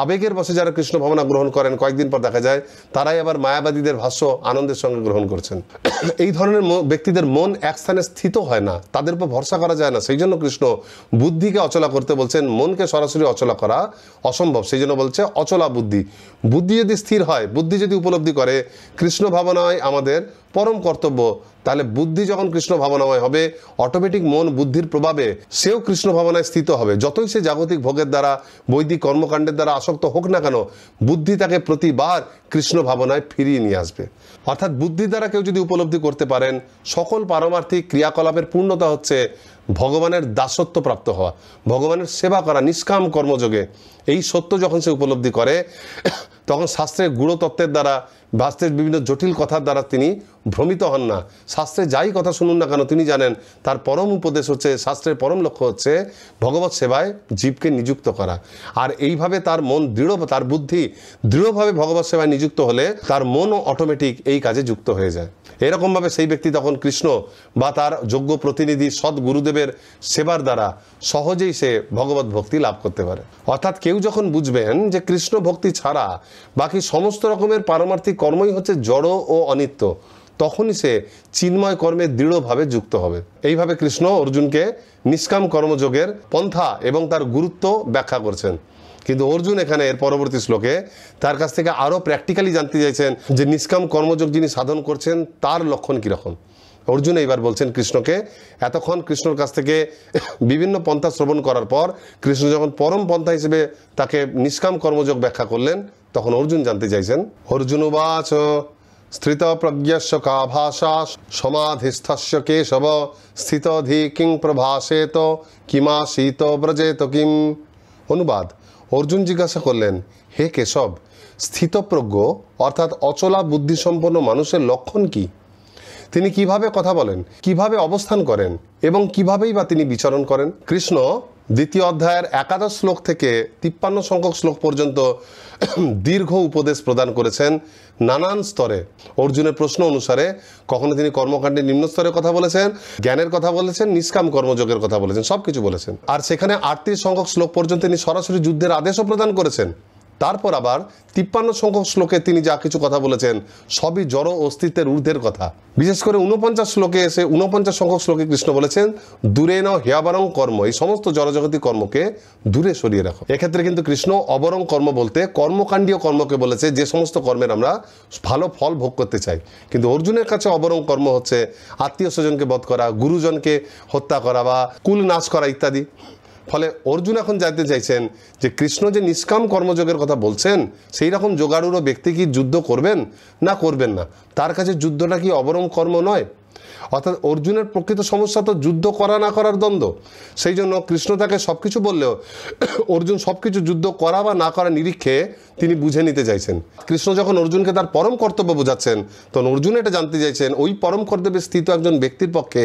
আবেগের বসে যারা কৃষ্ণ ভাবনা গ্রহণ করেন কয়েকদিন পর দেখা যায় তারাই আবার মায়াবাদীদের ভাষ্য আনন্দের সঙ্গে গ্রহণ করছেন এই ধরনের ব্যক্তিদের মন এক স্থানে স্থিত হয় না তাদের উপর ভরসা করা যায় না সেই জন্য কৃষ্ণ বুদ্ধিকে অচলা করতে বলছেন মনকে সরাসরি অচলা করা অসম্ভব সেই জন্য বলছে অচলা বুদ্ধি বুদ্ধি যদি স্থির হয় বুদ্ধি যদি উপলব্ধি করে কৃষ্ণ ভাবনায় আমাদের পরম কর্তব্য তাহলে বুদ্ধি যখন কৃষ্ণ ভাবনাময় হবে অটোমেটিক মন বুদ্ধির প্রভাবে সেও কৃষ্ণ ভাবনায় স্থিত হবে যতই সে জাগতিক ভোগের দ্বারা বৈদিক কর্মকাণ্ডের দ্বারা আসক্ত হোক না কেন বুদ্ধি তাকে প্রতিবার কৃষ্ণ ভাবনায় ফিরিয়ে নিয়ে আসবে অর্থাৎ বুদ্ধি দ্বারা কেউ যদি উপলব্ধি করতে পারেন সকল পারমার্থিক ক্রিয়াকলাপের পূর্ণতা হচ্ছে ভগবানের দাসত্ব প্রাপ্ত হওয়া ভগবানের সেবা করা নিষ্কাম কর্মযোগে এই সত্য যখন সে উপলব্ধি করে তখন শাস্ত্রের গুণতত্ত্বের দ্বারা বাস্তবের বিভিন্ন জটিল কথার দ্বারা তিনি ভ্রমিত হন না শাস্ত্রে যাই কথা শুনুন না কেন তিনি জানেন তার পরম উপদেশ হচ্ছে শাস্ত্রের পরম লক্ষ্য হচ্ছে ভগবৎ সেবায় জীবকে নিযুক্ত করা আর এইভাবে তার মন দৃঢ় তার বুদ্ধি দৃঢ়ভাবে ভগবৎ সেবায় নিযুক্ত হলে তার মনও অটোমেটিক এই কাজে যুক্ত হয়ে যায় এরকমভাবে সেই ব্যক্তি তখন কৃষ্ণ বা তার যোগ্য প্রতিনিধি সৎ গুরুদেবের সেবার দ্বারা সহজেই সে ভগবত ভক্তি লাভ করতে পারে অর্থাৎ কেউ যখন বুঝবেন যে কৃষ্ণ ভক্তি ছাড়া বাকি সমস্ত রকমের পারমার্থিক কর্মই হচ্ছে জড় ও অনিত্য তখনই সে চিন্ময় কর্মে দৃঢ়ভাবে যুক্ত হবে এইভাবে কৃষ্ণ অর্জুনকে নিষ্কাম কর্মযোগের পন্থা এবং তার গুরুত্ব ব্যাখ্যা করছেন কিন্তু অর্জুন এখানে এর পরবর্তী শ্লোকে তার কাছ থেকে আরও প্র্যাকটিক্যালি জানতে চাইছেন যে নিষ্কাম কর্মযোগ যিনি সাধন করছেন তার লক্ষণ কীরকম অর্জুন এইবার বলছেন কৃষ্ণকে এতক্ষণ কৃষ্ণর কাছ থেকে বিভিন্ন পন্থা শ্রবণ করার পর কৃষ্ণ যখন পরম পন্থা হিসেবে তাকে নিষ্কাম কর্মযোগ ব্যাখ্যা করলেন তখন অর্জুন জানতে চাইছেন অর্জুন উবাচ স্থিত প্রজ্ঞাস্য কাভাষা সমাধিস্থস্য কেশব স্থিতধি কিং প্রভাষেত কিমা শীত ব্রজেত কিম অনুবাদ অর্জুন জিজ্ঞাসা করলেন হে কেশব স্থিতপ্রজ্ঞ অর্থাৎ অচলা বুদ্ধিসম্পন্ন মানুষের লক্ষণ কি তিনি কিভাবে কথা বলেন কিভাবে অবস্থান করেন এবং কিভাবেই বা তিনি বিচরণ করেন কৃষ্ণ দ্বিতীয় অধ্যায়ের একাদশ শ্লোক থেকে তিপ্পান্ন সংখ্যক শ্লোক পর্যন্ত দীর্ঘ উপদেশ প্রদান করেছেন নানান স্তরে অর্জুনের প্রশ্ন অনুসারে কখনো তিনি কর্মকাণ্ডের নিম্ন স্তরে কথা বলেছেন জ্ঞানের কথা বলেছেন নিষ্কাম কর্মযোগের কথা বলেছেন সব কিছু বলেছেন আর সেখানে আটত্রিশ সংখ্যক শ্লোক পর্যন্ত তিনি সরাসরি যুদ্ধের আদেশও প্রদান করেছেন তারপর আবার তিপ্পান্ন সংখ্যক শ্লোকে তিনি যা কিছু কথা বলেছেন সবই জড় অস্তিত্বের ঊর্ধ্বের কথা বিশেষ করে উনপঞ্চাশ শ্লোকে এসে উনপঞ্চাশ সংখ্যক শ্লোকে কৃষ্ণ বলেছেন দূরে নাও হেয়াবারং কর্ম এই সমস্ত জড়জগতি কর্মকে দূরে সরিয়ে রাখো এক্ষেত্রে কিন্তু কৃষ্ণ অবরং কর্ম বলতে কর্মকাণ্ডীয় কর্মকে বলেছে যে সমস্ত কর্মের আমরা ভালো ফল ভোগ করতে চাই কিন্তু অর্জুনের কাছে অবরং কর্ম হচ্ছে আত্মীয় স্বজনকে বধ করা গুরুজনকে হত্যা করা বা কুল নাশ করা ইত্যাদি ফলে অর্জুন এখন জানতে চাইছেন যে কৃষ্ণ যে নিষ্কাম কর্মযোগের কথা বলছেন সেই রকম যোগাড়ুরও ব্যক্তি কি যুদ্ধ করবেন না করবেন না তার কাছে যুদ্ধটা কি অবরম কর্ম নয় অর্থাৎ অর্জুনের প্রকৃত সমস্যা তো যুদ্ধ করা না করার দ্বন্দ্ব সেই জন্য কৃষ্ণ তাকে সব কিছু বললেও অর্জুন সব কিছু যুদ্ধ করা বা না করা নিরীক্ষে তিনি বুঝে নিতে চাইছেন কৃষ্ণ যখন অর্জুনকে তার পরম কর্তব্য বোঝাচ্ছেন তখন অর্জুন এটা জানতে চাইছেন ওই পরম কর্তব্যে স্থিত একজন ব্যক্তির পক্ষে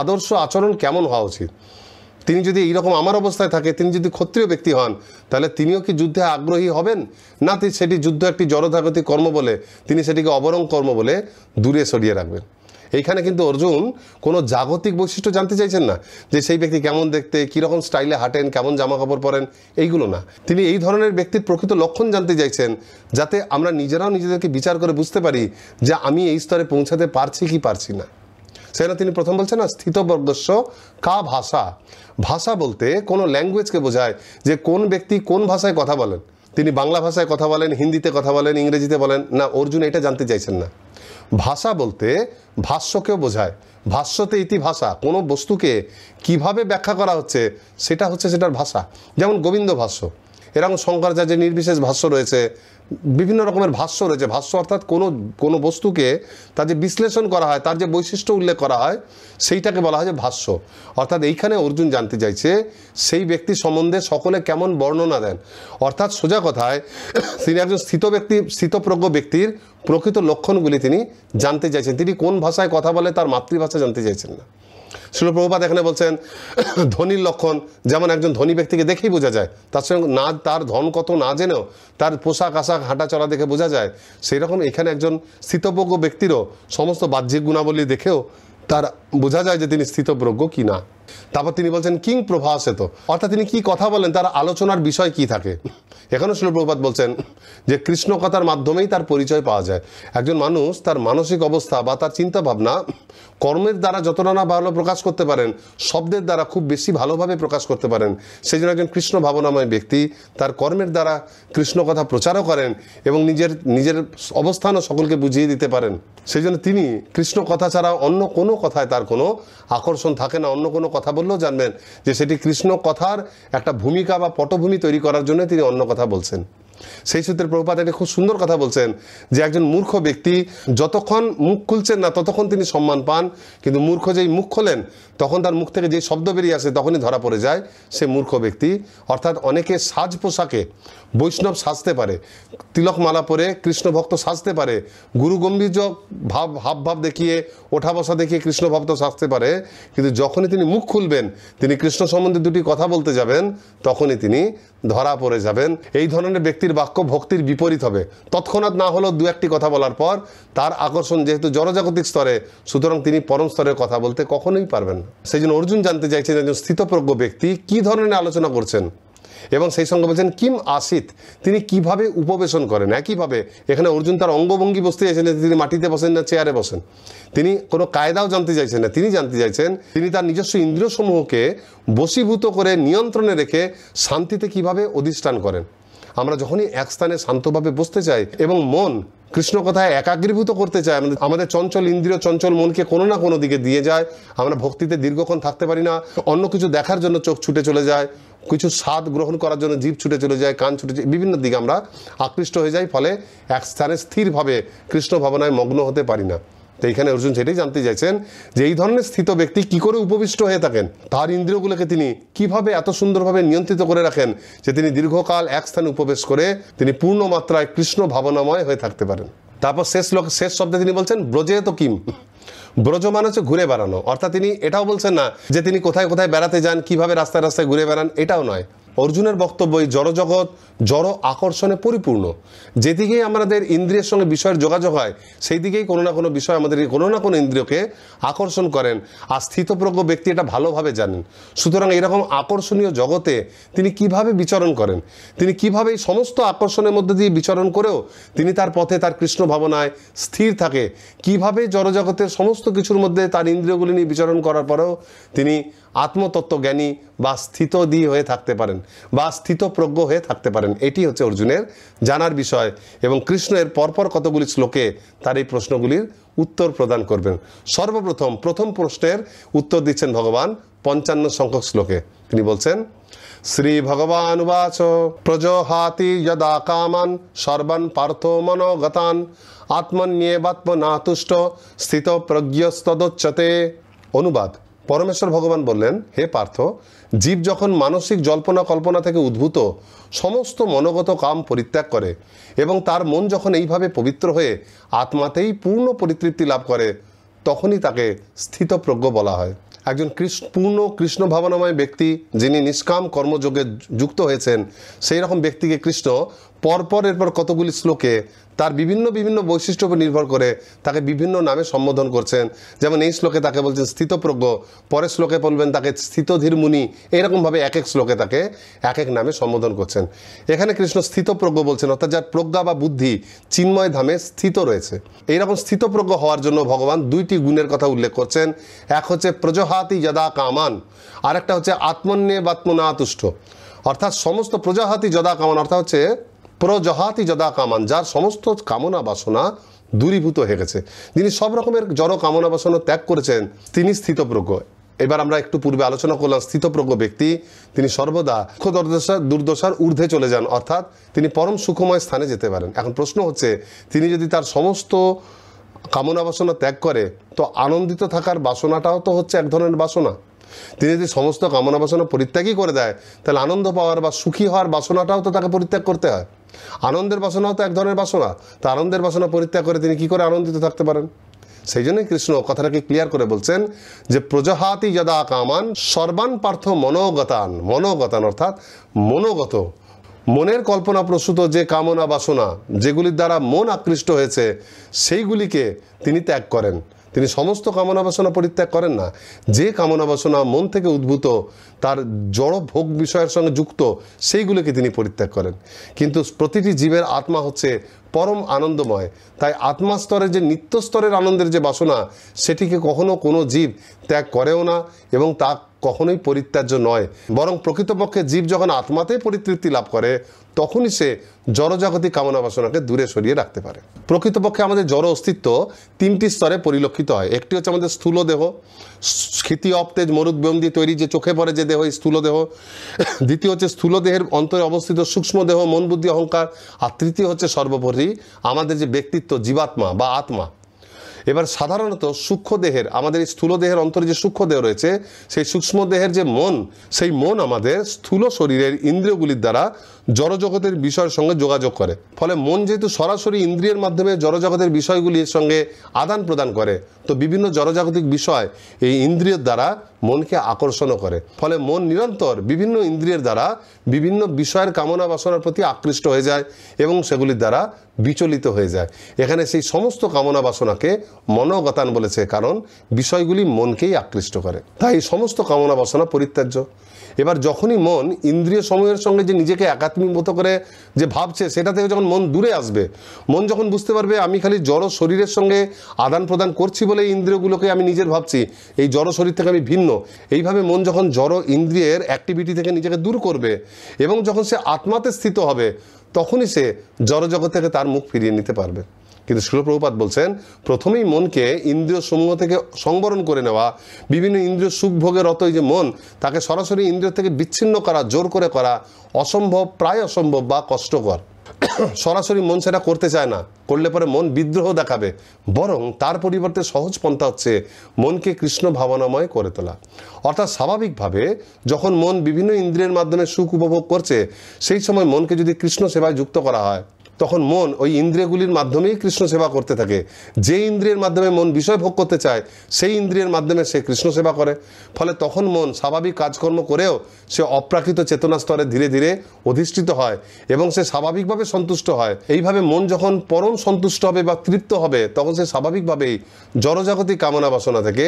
আদর্শ আচরণ কেমন হওয়া উচিত তিনি যদি এইরকম আমার অবস্থায় থাকে তিনি যদি ক্ষত্রিয় ব্যক্তি হন তাহলে তিনিও কি যুদ্ধে আগ্রহী হবেন না সেটি যুদ্ধ একটি জড়জাগতিক কর্ম বলে তিনি সেটিকে অবরং কর্ম বলে দূরে সরিয়ে রাখবেন এইখানে কিন্তু অর্জুন কোনো জাগতিক বৈশিষ্ট্য জানতে চাইছেন না যে সেই ব্যক্তি কেমন দেখতে কীরকম স্টাইলে হাঁটেন কেমন জামা কাপড় পরেন এইগুলো না তিনি এই ধরনের ব্যক্তির প্রকৃত লক্ষণ জানতে চাইছেন যাতে আমরা নিজেরাও নিজেদেরকে বিচার করে বুঝতে পারি যে আমি এই স্তরে পৌঁছাতে পারছি কি পারছি না সেটা তিনি প্রথম বলছেন না বর্দস্য কা ভাষা ভাষা বলতে কোনো ল্যাঙ্গুয়েজকে বোঝায় যে কোন ব্যক্তি কোন ভাষায় কথা বলেন তিনি বাংলা ভাষায় কথা বলেন হিন্দিতে কথা বলেন ইংরেজিতে বলেন না অর্জুন এটা জানতে চাইছেন না ভাষা বলতে ভাষ্যকেও বোঝায় ভাষ্যতে ইতি ভাষা কোনো বস্তুকে কিভাবে ব্যাখ্যা করা হচ্ছে সেটা হচ্ছে সেটার ভাষা যেমন গোবিন্দ ভাষ্য এরকম শঙ্করাচার্যের নির্বিশেষ ভাষ্য রয়েছে বিভিন্ন রকমের ভাষ্য রয়েছে ভাষ্য অর্থাৎ কোনো কোনো বস্তুকে তার যে বিশ্লেষণ করা হয় তার যে বৈশিষ্ট্য উল্লেখ করা হয় সেইটাকে বলা হয় যে ভাষ্য অর্থাৎ এইখানে অর্জুন জানতে চাইছে সেই ব্যক্তি সম্বন্ধে সকলে কেমন বর্ণনা দেন অর্থাৎ সোজা কথায় তিনি একজন স্থিত ব্যক্তি স্থিতপ্রজ্ঞ ব্যক্তির প্রকৃত লক্ষণগুলি তিনি জানতে চাইছেন তিনি কোন ভাষায় কথা বলে তার মাতৃভাষা জানতে চাইছেন না শিলপ্রভুপাত এখানে বলছেন ধনীর লক্ষণ যেমন একজন ধনী ব্যক্তিকে দেখেই বোঝা যায় তার সঙ্গে না তার ধন কত না জেনেও তার পোশাক আশাক হাঁটা চলা দেখে বোঝা যায় সেই রকম এখানে একজন স্থিতপ্রজ্ঞ ব্যক্তিরও সমস্ত বাহ্যিক গুণাবলী দেখেও তার বোঝা যায় যে তিনি স্থিতপ্রজ্ঞ কি না তারপর তিনি বলছেন কিং প্রভাসেত অর্থাৎ তিনি কি কথা বলেন তার আলোচনার বিষয় কি থাকে এখানে শিলপ্রপাত বলছেন যে কৃষ্ণ কথার মাধ্যমেই তার পরিচয় পাওয়া যায় একজন মানুষ তার মানসিক অবস্থা বা তার চিন্তা ভাবনা কর্মের দ্বারা যতটা না ভালো প্রকাশ করতে পারেন শব্দের দ্বারা খুব বেশি ভালোভাবে প্রকাশ করতে পারেন সেই জন্য একজন কৃষ্ণ ভাবনাময় ব্যক্তি তার কর্মের দ্বারা কৃষ্ণ কথা প্রচারও করেন এবং নিজের নিজের অবস্থানও সকলকে বুঝিয়ে দিতে পারেন সেই জন্য তিনি কৃষ্ণ কথা ছাড়া অন্য কোনো কথায় তার কোনো আকর্ষণ থাকে না অন্য কোনো কথা বললেও জানবেন যে সেটি কৃষ্ণ কথার একটা ভূমিকা বা পটভূমি তৈরি করার জন্য তিনি অন্য কথা বলছেন সেই সূত্রে প্রভুপাত একটা খুব সুন্দর কথা বলছেন যে একজন মূর্খ ব্যক্তি যতক্ষণ মুখ খুলছেন না ততক্ষণ তিনি সম্মান পান কিন্তু মূর্খ যেই মুখ খোলেন তখন তার মুখ থেকে যেই শব্দ বেরিয়ে আসে তখনই ধরা পড়ে যায় সে মূর্খ ব্যক্তি অর্থাৎ অনেকে সাজ পোশাকে বৈষ্ণব সাজতে পারে তিলকমালা পরে কৃষ্ণ ভক্ত সাজতে পারে গুরু গম্ভীর্য ভাব হাবভাব দেখিয়ে ওঠা বসা দেখিয়ে কৃষ্ণ ভক্ত সাজতে পারে কিন্তু যখনই তিনি মুখ খুলবেন তিনি কৃষ্ণ সম্বন্ধে দুটি কথা বলতে যাবেন তখনই তিনি ধরা পড়ে যাবেন এই ধরনের ব্যক্তি ভক্তির বাক্য ভক্তির বিপরীত হবে তৎক্ষণাৎ না হলেও দু একটি কথা বলার পর তার আকর্ষণ যেহেতু জনজাগতিক স্তরে সুতরাং তিনি পরম স্তরের কথা বলতে কখনোই পারবেন না সেই জন্য অর্জুন জানতে চাইছেন একজন স্থিতপ্রজ্ঞ ব্যক্তি কি ধরনের আলোচনা করছেন এবং সেই সঙ্গে বলছেন কিম আসিত তিনি কিভাবে উপবেশন করেন একইভাবে এখানে অর্জুন তার অঙ্গভঙ্গি বসতে চাইছেন না তিনি মাটিতে বসেন না চেয়ারে বসেন তিনি কোনো কায়দাও জানতে চাইছেন না তিনি জানতে চাইছেন তিনি তার নিজস্ব ইন্দ্রিয়সমূহকে বশীভূত করে নিয়ন্ত্রণে রেখে শান্তিতে কিভাবে অধিষ্ঠান করেন আমরা যখনই এক স্থানে শান্তভাবে বসতে চাই এবং মন কৃষ্ণ কথায় একাগ্রীভূত করতে চায় আমাদের আমাদের চঞ্চল ইন্দ্রিয় চঞ্চল মনকে কোনো না কোনো দিকে দিয়ে যায় আমরা ভক্তিতে দীর্ঘক্ষণ থাকতে পারি না অন্য কিছু দেখার জন্য চোখ ছুটে চলে যায় কিছু স্বাদ গ্রহণ করার জন্য জীব ছুটে চলে যায় কান ছুটে বিভিন্ন দিকে আমরা আকৃষ্ট হয়ে যাই ফলে এক স্থানে স্থিরভাবে কৃষ্ণ ভাবনায় মগ্ন হতে পারি না তো এখানে অর্জুন সেটাই জানতে চাইছেন যে এই ধরনের স্থিত ব্যক্তি কি করে উপবিষ্ট হয়ে থাকেন তার ইন্দ্রিয়গুলোকে তিনি কিভাবে এত সুন্দরভাবে নিয়ন্ত্রিত করে রাখেন যে তিনি দীর্ঘকাল এক স্থানে উপবেশ করে তিনি পূর্ণ মাত্রায় কৃষ্ণ ভাবনাময় হয়ে থাকতে পারেন তারপর শেষ লোক শেষ শব্দে তিনি বলছেন ব্রজে তো কিম ব্রজ মানে হচ্ছে ঘুরে বেড়ানো অর্থাৎ তিনি এটাও বলছেন না যে তিনি কোথায় কোথায় বেড়াতে যান কিভাবে রাস্তায় রাস্তায় ঘুরে বেড়ান এটাও নয় অর্জুনের বক্তব্য এই জড়জগৎ জড় আকর্ষণে পরিপূর্ণ যেদিকেই আমাদের ইন্দ্রিয়ের সঙ্গে বিষয়ের যোগাযোগ হয় সেই দিকেই কোনো না কোনো বিষয় আমাদের কোনো না কোনো ইন্দ্রিয়কে আকর্ষণ করেন আর স্থিতপ্রজ্ঞ ব্যক্তি এটা ভালোভাবে জানেন সুতরাং এরকম আকর্ষণীয় জগতে তিনি কিভাবে বিচরণ করেন তিনি কিভাবে এই সমস্ত আকর্ষণের মধ্যে দিয়ে বিচরণ করেও তিনি তার পথে তার কৃষ্ণ ভাবনায় স্থির থাকে কিভাবে জড়জগতের সমস্ত কিছুর মধ্যে তার ইন্দ্রিয়গুলি নিয়ে বিচরণ করার পরেও তিনি আত্মতত্ত্বজ্ঞানী বা স্থিতদি হয়ে থাকতে পারেন বা স্থিতপ্রজ্ঞ হয়ে থাকতে পারেন এটি হচ্ছে অর্জুনের জানার বিষয় এবং কৃষ্ণের পরপর কতগুলি শ্লোকে তার এই প্রশ্নগুলির উত্তর প্রদান করবেন সর্বপ্রথম প্রথম প্রশ্নের উত্তর দিচ্ছেন ভগবান পঞ্চান্ন সংখ্যক শ্লোকে তিনি বলছেন শ্রী ভগবান উবাচ প্রজহাতি যদা কামান সর্বান পার্থ মনোগতান তুষ্ট স্থিত প্রজ্ঞ অনুবাদ পরমেশ্বর ভগবান বললেন হে পার্থ জীব যখন মানসিক জল্পনা কল্পনা থেকে উদ্ভূত সমস্ত মনোগত কাম পরিত্যাগ করে এবং তার মন যখন এইভাবে পবিত্র হয়ে আত্মাতেই পূর্ণ পরিতৃপ্তি লাভ করে তখনই তাকে স্থিতপ্রজ্ঞ বলা হয় একজন পূর্ণ কৃষ্ণ ভাবনাময় ব্যক্তি যিনি নিষ্কাম কর্মযোগে যুক্ত হয়েছেন সেই রকম ব্যক্তিকে কৃষ্ণ পরপর এরপর কতগুলি শ্লোকে তার বিভিন্ন বিভিন্ন বৈশিষ্ট্য উপর নির্ভর করে তাকে বিভিন্ন নামে সম্বোধন করছেন যেমন এই শ্লোকে তাকে বলছেন স্থিতপ্রজ্ঞ পরের শ্লোকে বলবেন তাকে স্থিতধীর মুনি এইরকমভাবে এক এক শ্লোকে তাকে এক এক নামে সম্বোধন করছেন এখানে কৃষ্ণ স্থিতপ্রজ্ঞ বলছেন অর্থাৎ যার প্রজ্ঞা বা বুদ্ধি চিন্ময় ধামে স্থিত রয়েছে এইরকম স্থিতপ্রজ্ঞ হওয়ার জন্য ভগবান দুইটি গুণের কথা উল্লেখ করছেন এক হচ্ছে প্রজহাতি যদা কামান আর একটা হচ্ছে আত্মন্যে বাত্মনাতুষ্ট অর্থাৎ সমস্ত প্রজাহাতি যদা কামান অর্থাৎ হচ্ছে প্রজহাতি যদা কামান যার সমস্ত কামনা বাসনা দূরীভূত হয়ে গেছে যিনি সব রকমের জড় কামনা বাসনা ত্যাগ করেছেন তিনি স্থিতপ্রজ্ঞ এবার আমরা একটু পূর্বে আলোচনা করলাম স্থিতপ্রজ্ঞ ব্যক্তি তিনি সর্বদা দুঃখ দুর্দশা দুর্দশার ঊর্ধ্বে চলে যান অর্থাৎ তিনি পরম সুখময় স্থানে যেতে পারেন এখন প্রশ্ন হচ্ছে তিনি যদি তার সমস্ত কামনা বাসনা ত্যাগ করে তো আনন্দিত থাকার বাসনাটাও তো হচ্ছে এক ধরনের বাসনা তিনি যদি সমস্ত কামনা বাসনা পরিত্যাগই করে দেয় তাহলে আনন্দ পাওয়ার বা সুখী হওয়ার বাসনাটাও তো তাকে পরিত্যাগ করতে হয় আনন্দের বাসনাও তো এক ধরনের বাসনা তা আনন্দের বাসনা পরিত্যাগ করে তিনি কি করে আনন্দিত থাকতে পারেন সেই জন্যই কৃষ্ণ কথাটাকে ক্লিয়ার করে বলছেন যে প্রজাহাতি যদা কামান সর্বান পার্থ মনোগতান মনোগতান অর্থাৎ মনোগত মনের কল্পনা প্রসূত যে কামনা বাসনা যেগুলির দ্বারা মন আকৃষ্ট হয়েছে সেইগুলিকে তিনি ত্যাগ করেন তিনি সমস্ত কামনা বাসনা পরিত্যাগ করেন না যে কামনা বাসনা মন থেকে উদ্ভূত তার জড় ভোগ বিষয়ের সঙ্গে যুক্ত সেইগুলোকে তিনি পরিত্যাগ করেন কিন্তু প্রতিটি জীবের আত্মা হচ্ছে পরম আনন্দময় তাই আত্মা স্তরে যে নিত্য স্তরের আনন্দের যে বাসনা সেটিকে কখনো কোনো জীব ত্যাগ করেও না এবং তা কখনোই পরিত্যাজ্য নয় বরং প্রকৃতপক্ষে জীব যখন আত্মাতেই পরিতৃপ্তি লাভ করে তখনই সে জড়জাগতিক কামনা বাসনাকে দূরে সরিয়ে রাখতে পারে প্রকৃতপক্ষে আমাদের জড় অস্তিত্ব তিনটি স্তরে পরিলক্ষিত হয় একটি হচ্ছে আমাদের স্থূল দেহ স্মৃতি অপ্তেজ মরুদ্বম দিয়ে তৈরি যে চোখে পড়ে যে দেহ স্থূল দেহ দ্বিতীয় হচ্ছে স্থূল দেহের অন্তরে অবস্থিত সূক্ষ্ম দেহ মন বুদ্ধি অহংকার আর তৃতীয় হচ্ছে সর্বোপরি আমাদের যে ব্যক্তিত্ব জীবাত্মা বা আত্মা এবার সাধারণত সূক্ষ্ম দেহের আমাদের এই স্থূল দেহের অন্তরে যে সূক্ষ্ম দেহ রয়েছে সেই সূক্ষ্ম দেহের যে মন সেই মন আমাদের স্থূল শরীরের ইন্দ্রিয়গুলির দ্বারা জড়জগতের বিষয়ের সঙ্গে যোগাযোগ করে ফলে মন যেহেতু সরাসরি ইন্দ্রিয়ের মাধ্যমে জড়জগতের বিষয়গুলির সঙ্গে আদান প্রদান করে তো বিভিন্ন জড়জাগতিক বিষয় এই ইন্দ্রিয়ের দ্বারা মনকে আকর্ষণও করে ফলে মন নিরন্তর বিভিন্ন ইন্দ্রিয়ের দ্বারা বিভিন্ন বিষয়ের কামনা বাসনার প্রতি আকৃষ্ট হয়ে যায় এবং সেগুলির দ্বারা বিচলিত হয়ে যায় এখানে সেই সমস্ত কামনা বাসনাকে মনোগতান বলেছে কারণ বিষয়গুলি মনকেই আকৃষ্ট করে তাই সমস্ত কামনা বাসনা পরিত্যাজ্য এবার যখনই মন ইন্দ্রিয় সময়ের সঙ্গে যে নিজেকে একাত্মিক মতো করে যে ভাবছে সেটা থেকে যখন মন দূরে আসবে মন যখন বুঝতে পারবে আমি খালি জড় শরীরের সঙ্গে আদান প্রদান করছি বলে ইন্দ্রিয়গুলোকে আমি নিজের ভাবছি এই জড় শরীর থেকে আমি ভিন্ন এইভাবে মন যখন জড় ইন্দ্রিয়ের অ্যাক্টিভিটি থেকে নিজেকে দূর করবে এবং যখন সে আত্মাতে স্থিত হবে তখনই সে জড়জগৎ থেকে তার মুখ ফিরিয়ে নিতে পারবে কিন্তু শিলপ্রভুপাত বলছেন প্রথমেই মনকে ইন্দ্রিয় সমূহ থেকে সংবরণ করে নেওয়া বিভিন্ন ইন্দ্রিয় সুখভোগের রতই যে মন তাকে সরাসরি ইন্দ্রিয় থেকে বিচ্ছিন্ন করা জোর করে করা অসম্ভব প্রায় অসম্ভব বা কষ্টকর সরাসরি মন সেটা করতে চায় না করলে পরে মন বিদ্রোহ দেখাবে বরং তার পরিবর্তে সহজ পন্থা হচ্ছে মনকে কৃষ্ণ ভাবনাময় করে তোলা অর্থাৎ স্বাভাবিকভাবে যখন মন বিভিন্ন ইন্দ্রিয়ের মাধ্যমে সুখ উপভোগ করছে সেই সময় মনকে যদি কৃষ্ণ সেবায় যুক্ত করা হয় তখন মন ওই ইন্দ্রিয়গুলির মাধ্যমেই কৃষ্ণ সেবা করতে থাকে যে ইন্দ্রিয়ের মাধ্যমে মন বিষয় ভোগ করতে চায় সেই ইন্দ্রিয়ের মাধ্যমে সে কৃষ্ণ সেবা করে ফলে তখন মন স্বাভাবিক কাজকর্ম করেও সে অপ্রাকৃত চেতনা স্তরে ধীরে ধীরে অধিষ্ঠিত হয় এবং সে স্বাভাবিকভাবে সন্তুষ্ট হয় এইভাবে মন যখন পরম সন্তুষ্ট হবে বা তৃপ্ত হবে তখন সে স্বাভাবিকভাবেই জড়জাগতিক কামনা বাসনা থেকে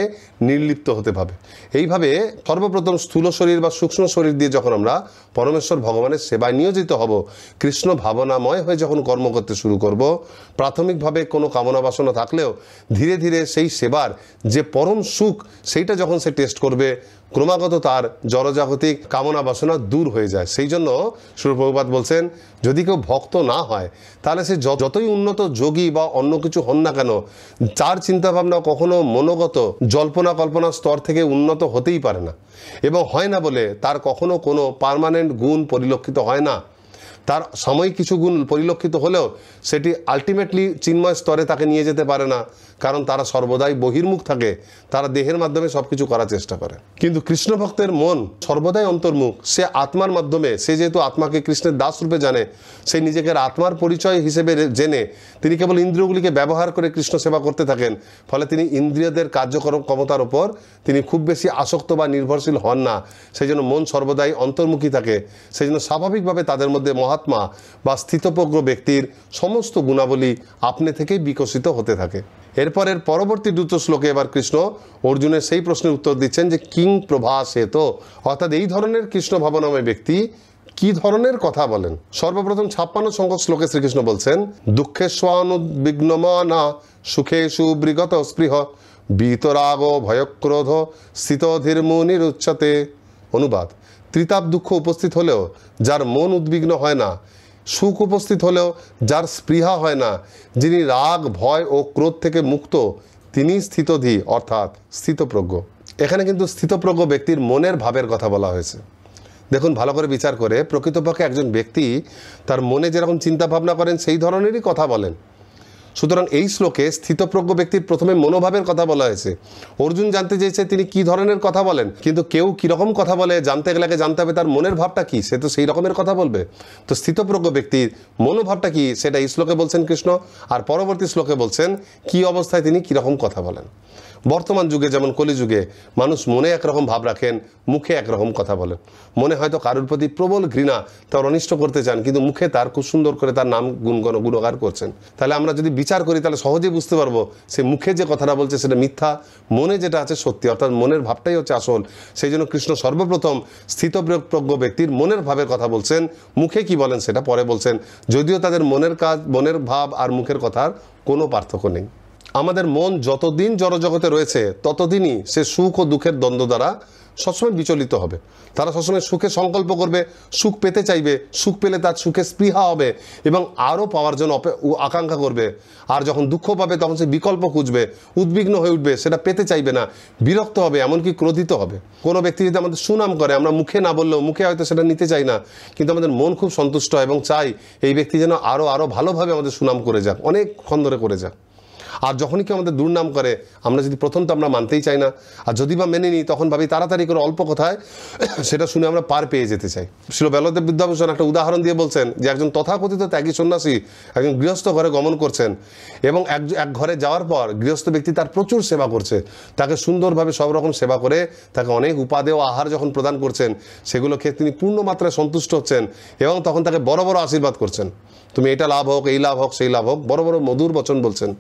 নির্লিপ্ত হতে পারে এইভাবে সর্বপ্রথম স্থূল শরীর বা সূক্ষ্ম শরীর দিয়ে যখন আমরা পরমেশ্বর ভগবানের সেবায় নিয়োজিত হব কৃষ্ণ ভাবনাময় হয়ে যখন কর্ম করতে শুরু করব প্রাথমিকভাবে কোনো কামনা বাসনা থাকলেও ধীরে ধীরে সেই সেবার যে পরম সুখ সেইটা যখন সে টেস্ট করবে ক্রমাগত তার জড়জাগতিক কামনা বাসনা দূর হয়ে যায় সেই জন্য সুরপ্রভুপাত বলছেন যদি কেউ ভক্ত না হয় তাহলে সে যতই উন্নত যোগী বা অন্য কিছু হন না কেন তার চিন্তাভাবনা কখনো মনোগত জল্পনা কল্পনা স্তর থেকে উন্নত হতেই পারে না এবং হয় না বলে তার কখনো কোনো পারমানেন্ট গুণ পরিলক্ষিত হয় না তার সময় কিছু গুণ পরিলক্ষিত হলেও সেটি আলটিমেটলি চিন্ময় স্তরে তাকে নিয়ে যেতে পারে না কারণ তারা সর্বদাই বহির্মুখ থাকে তারা দেহের মাধ্যমে সব কিছু করার চেষ্টা করে কিন্তু কৃষ্ণ ভক্তের মন সর্বদাই অন্তর্মুখ সে আত্মার মাধ্যমে সে যেহেতু আত্মাকে কৃষ্ণের দাস রূপে জানে সে নিজেকে আত্মার পরিচয় হিসেবে জেনে তিনি কেবল ইন্দ্রিয়গুলিকে ব্যবহার করে কৃষ্ণ সেবা করতে থাকেন ফলে তিনি ইন্দ্রিয়দের কার্যক্রম ক্ষমতার ওপর তিনি খুব বেশি আসক্ত বা নির্ভরশীল হন না সেই জন্য মন সর্বদাই অন্তর্মুখী থাকে সেই জন্য স্বাভাবিকভাবে তাদের মধ্যে মহাত্মা বা স্থিতপ্রজ্ঞ ব্যক্তির সমস্ত গুণাবলী আপনি থেকেই বিকশিত হতে থাকে এরপরের পরবর্তী দ্রুত শ্লোকে এবার কৃষ্ণ অর্জুনের সেই প্রশ্নের উত্তর দিচ্ছেন যে কিং এত অর্থাৎ এই ধরনের কৃষ্ণ ভাবনাময় ব্যক্তি কি ধরনের কথা বলেন সর্বপ্রথম ছাপ্পান্ন সংখ্যক শ্লোকে শ্রীকৃষ্ণ বলছেন দুঃখে দুঃখেশ্বানুদ্বিগ্নমানা সুখে সুবৃগত স্পৃহ বিতরাগ ভয়ক্রোধ স্থিতধীর্মুনির উচ্চতে অনুবাদ ত্রিতাপ দুঃখ উপস্থিত হলেও যার মন উদ্বিগ্ন হয় না সুখ উপস্থিত হলেও যার স্পৃহা হয় না যিনি রাগ ভয় ও ক্রোধ থেকে মুক্ত তিনি স্থিতধি অর্থাৎ স্থিতপ্রজ্ঞ এখানে কিন্তু স্থিতপ্রজ্ঞ ব্যক্তির মনের ভাবের কথা বলা হয়েছে দেখুন ভালো করে বিচার করে প্রকৃতপক্ষে একজন ব্যক্তি তার মনে যেরকম চিন্তা ভাবনা করেন সেই ধরনেরই কথা বলেন সুতরাং এই শ্লোকে স্থিতপ্রজ্ঞ ব্যক্তির প্রথমে মনোভাবের কথা বলা হয়েছে অর্জুন জানতে চেয়েছে তিনি কি ধরনের কথা বলেন কিন্তু কেউ কীরকম কথা বলে জানতে গেলে জানতে হবে তার মনের ভাবটা কি সে তো সেই রকমের কথা বলবে তো স্থিতপ্রজ্ঞ ব্যক্তির মনোভাবটা কি সেটা এই শ্লোকে বলছেন কৃষ্ণ আর পরবর্তী শ্লোকে বলছেন কি অবস্থায় তিনি কীরকম কথা বলেন বর্তমান যুগে যেমন কলিযুগে মানুষ মনে একরকম ভাব রাখেন মুখে একরকম কথা বলেন মনে হয়তো কারোর প্রতি প্রবল ঘৃণা তার অনিষ্ট করতে চান কিন্তু মুখে তার খুব সুন্দর করে তার নাম গুণগণ গুণগার করছেন তাহলে আমরা যদি বিচার করি তাহলে সহজেই বুঝতে পারবো সে মুখে যে কথাটা বলছে সেটা মিথ্যা মনে যেটা আছে সত্যি অর্থাৎ মনের ভাবটাই হচ্ছে আসল সেই জন্য কৃষ্ণ সর্বপ্রথম স্থিতপ্রজ্ঞ ব্যক্তির মনের ভাবের কথা বলছেন মুখে কি বলেন সেটা পরে বলছেন যদিও তাদের মনের কাজ মনের ভাব আর মুখের কথার কোনো পার্থক্য নেই আমাদের মন যতদিন জড়জগতে রয়েছে ততদিনই সে সুখ ও দুঃখের দ্বন্দ্ব দ্বারা সবসময় বিচলিত হবে তারা সবসময় সুখে সংকল্প করবে সুখ পেতে চাইবে সুখ পেলে তার সুখে স্পৃহা হবে এবং আরও পাওয়ার জন্য আকাঙ্ক্ষা করবে আর যখন দুঃখ পাবে তখন সে বিকল্প খুঁজবে উদ্বিগ্ন হয়ে উঠবে সেটা পেতে চাইবে না বিরক্ত হবে এমনকি ক্রোধিত হবে কোনো ব্যক্তি যদি আমাদের সুনাম করে আমরা মুখে না বললেও মুখে হয়তো সেটা নিতে চাই না কিন্তু আমাদের মন খুব সন্তুষ্ট হয় এবং চাই এই ব্যক্তি যেন আরও আরও ভালোভাবে আমাদের সুনাম করে যাক অনেক খন্দরে করে যাক আর যখনই কেউ আমাদের দুর্নাম করে আমরা যদি প্রথম তো আমরা মানতেই চাই না আর যদি বা মেনে নিই তখন ভাবি তাড়াতাড়ি করে অল্প কথায় সেটা শুনে আমরা পার পেয়ে যেতে চাই শিল বেলদেব বিদ্যাভূষণ একটা উদাহরণ দিয়ে বলছেন যে একজন তথাকথিত ত্যাগী সন্ন্যাসী একজন গৃহস্থ ঘরে গমন করছেন এবং এক এক ঘরে যাওয়ার পর গৃহস্থ ব্যক্তি তার প্রচুর সেবা করছে তাকে সুন্দরভাবে সব রকম সেবা করে তাকে অনেক উপাদেয় আহার যখন প্রদান করছেন সেগুলো খেয়ে তিনি পূর্ণ মাত্রায় সন্তুষ্ট হচ্ছেন এবং তখন তাকে বড় বড় আশীর্বাদ করছেন তুমি এটা লাভ হোক এই লাভ হোক সেই লাভ হোক বড় বড় মধুর বচন বলছেন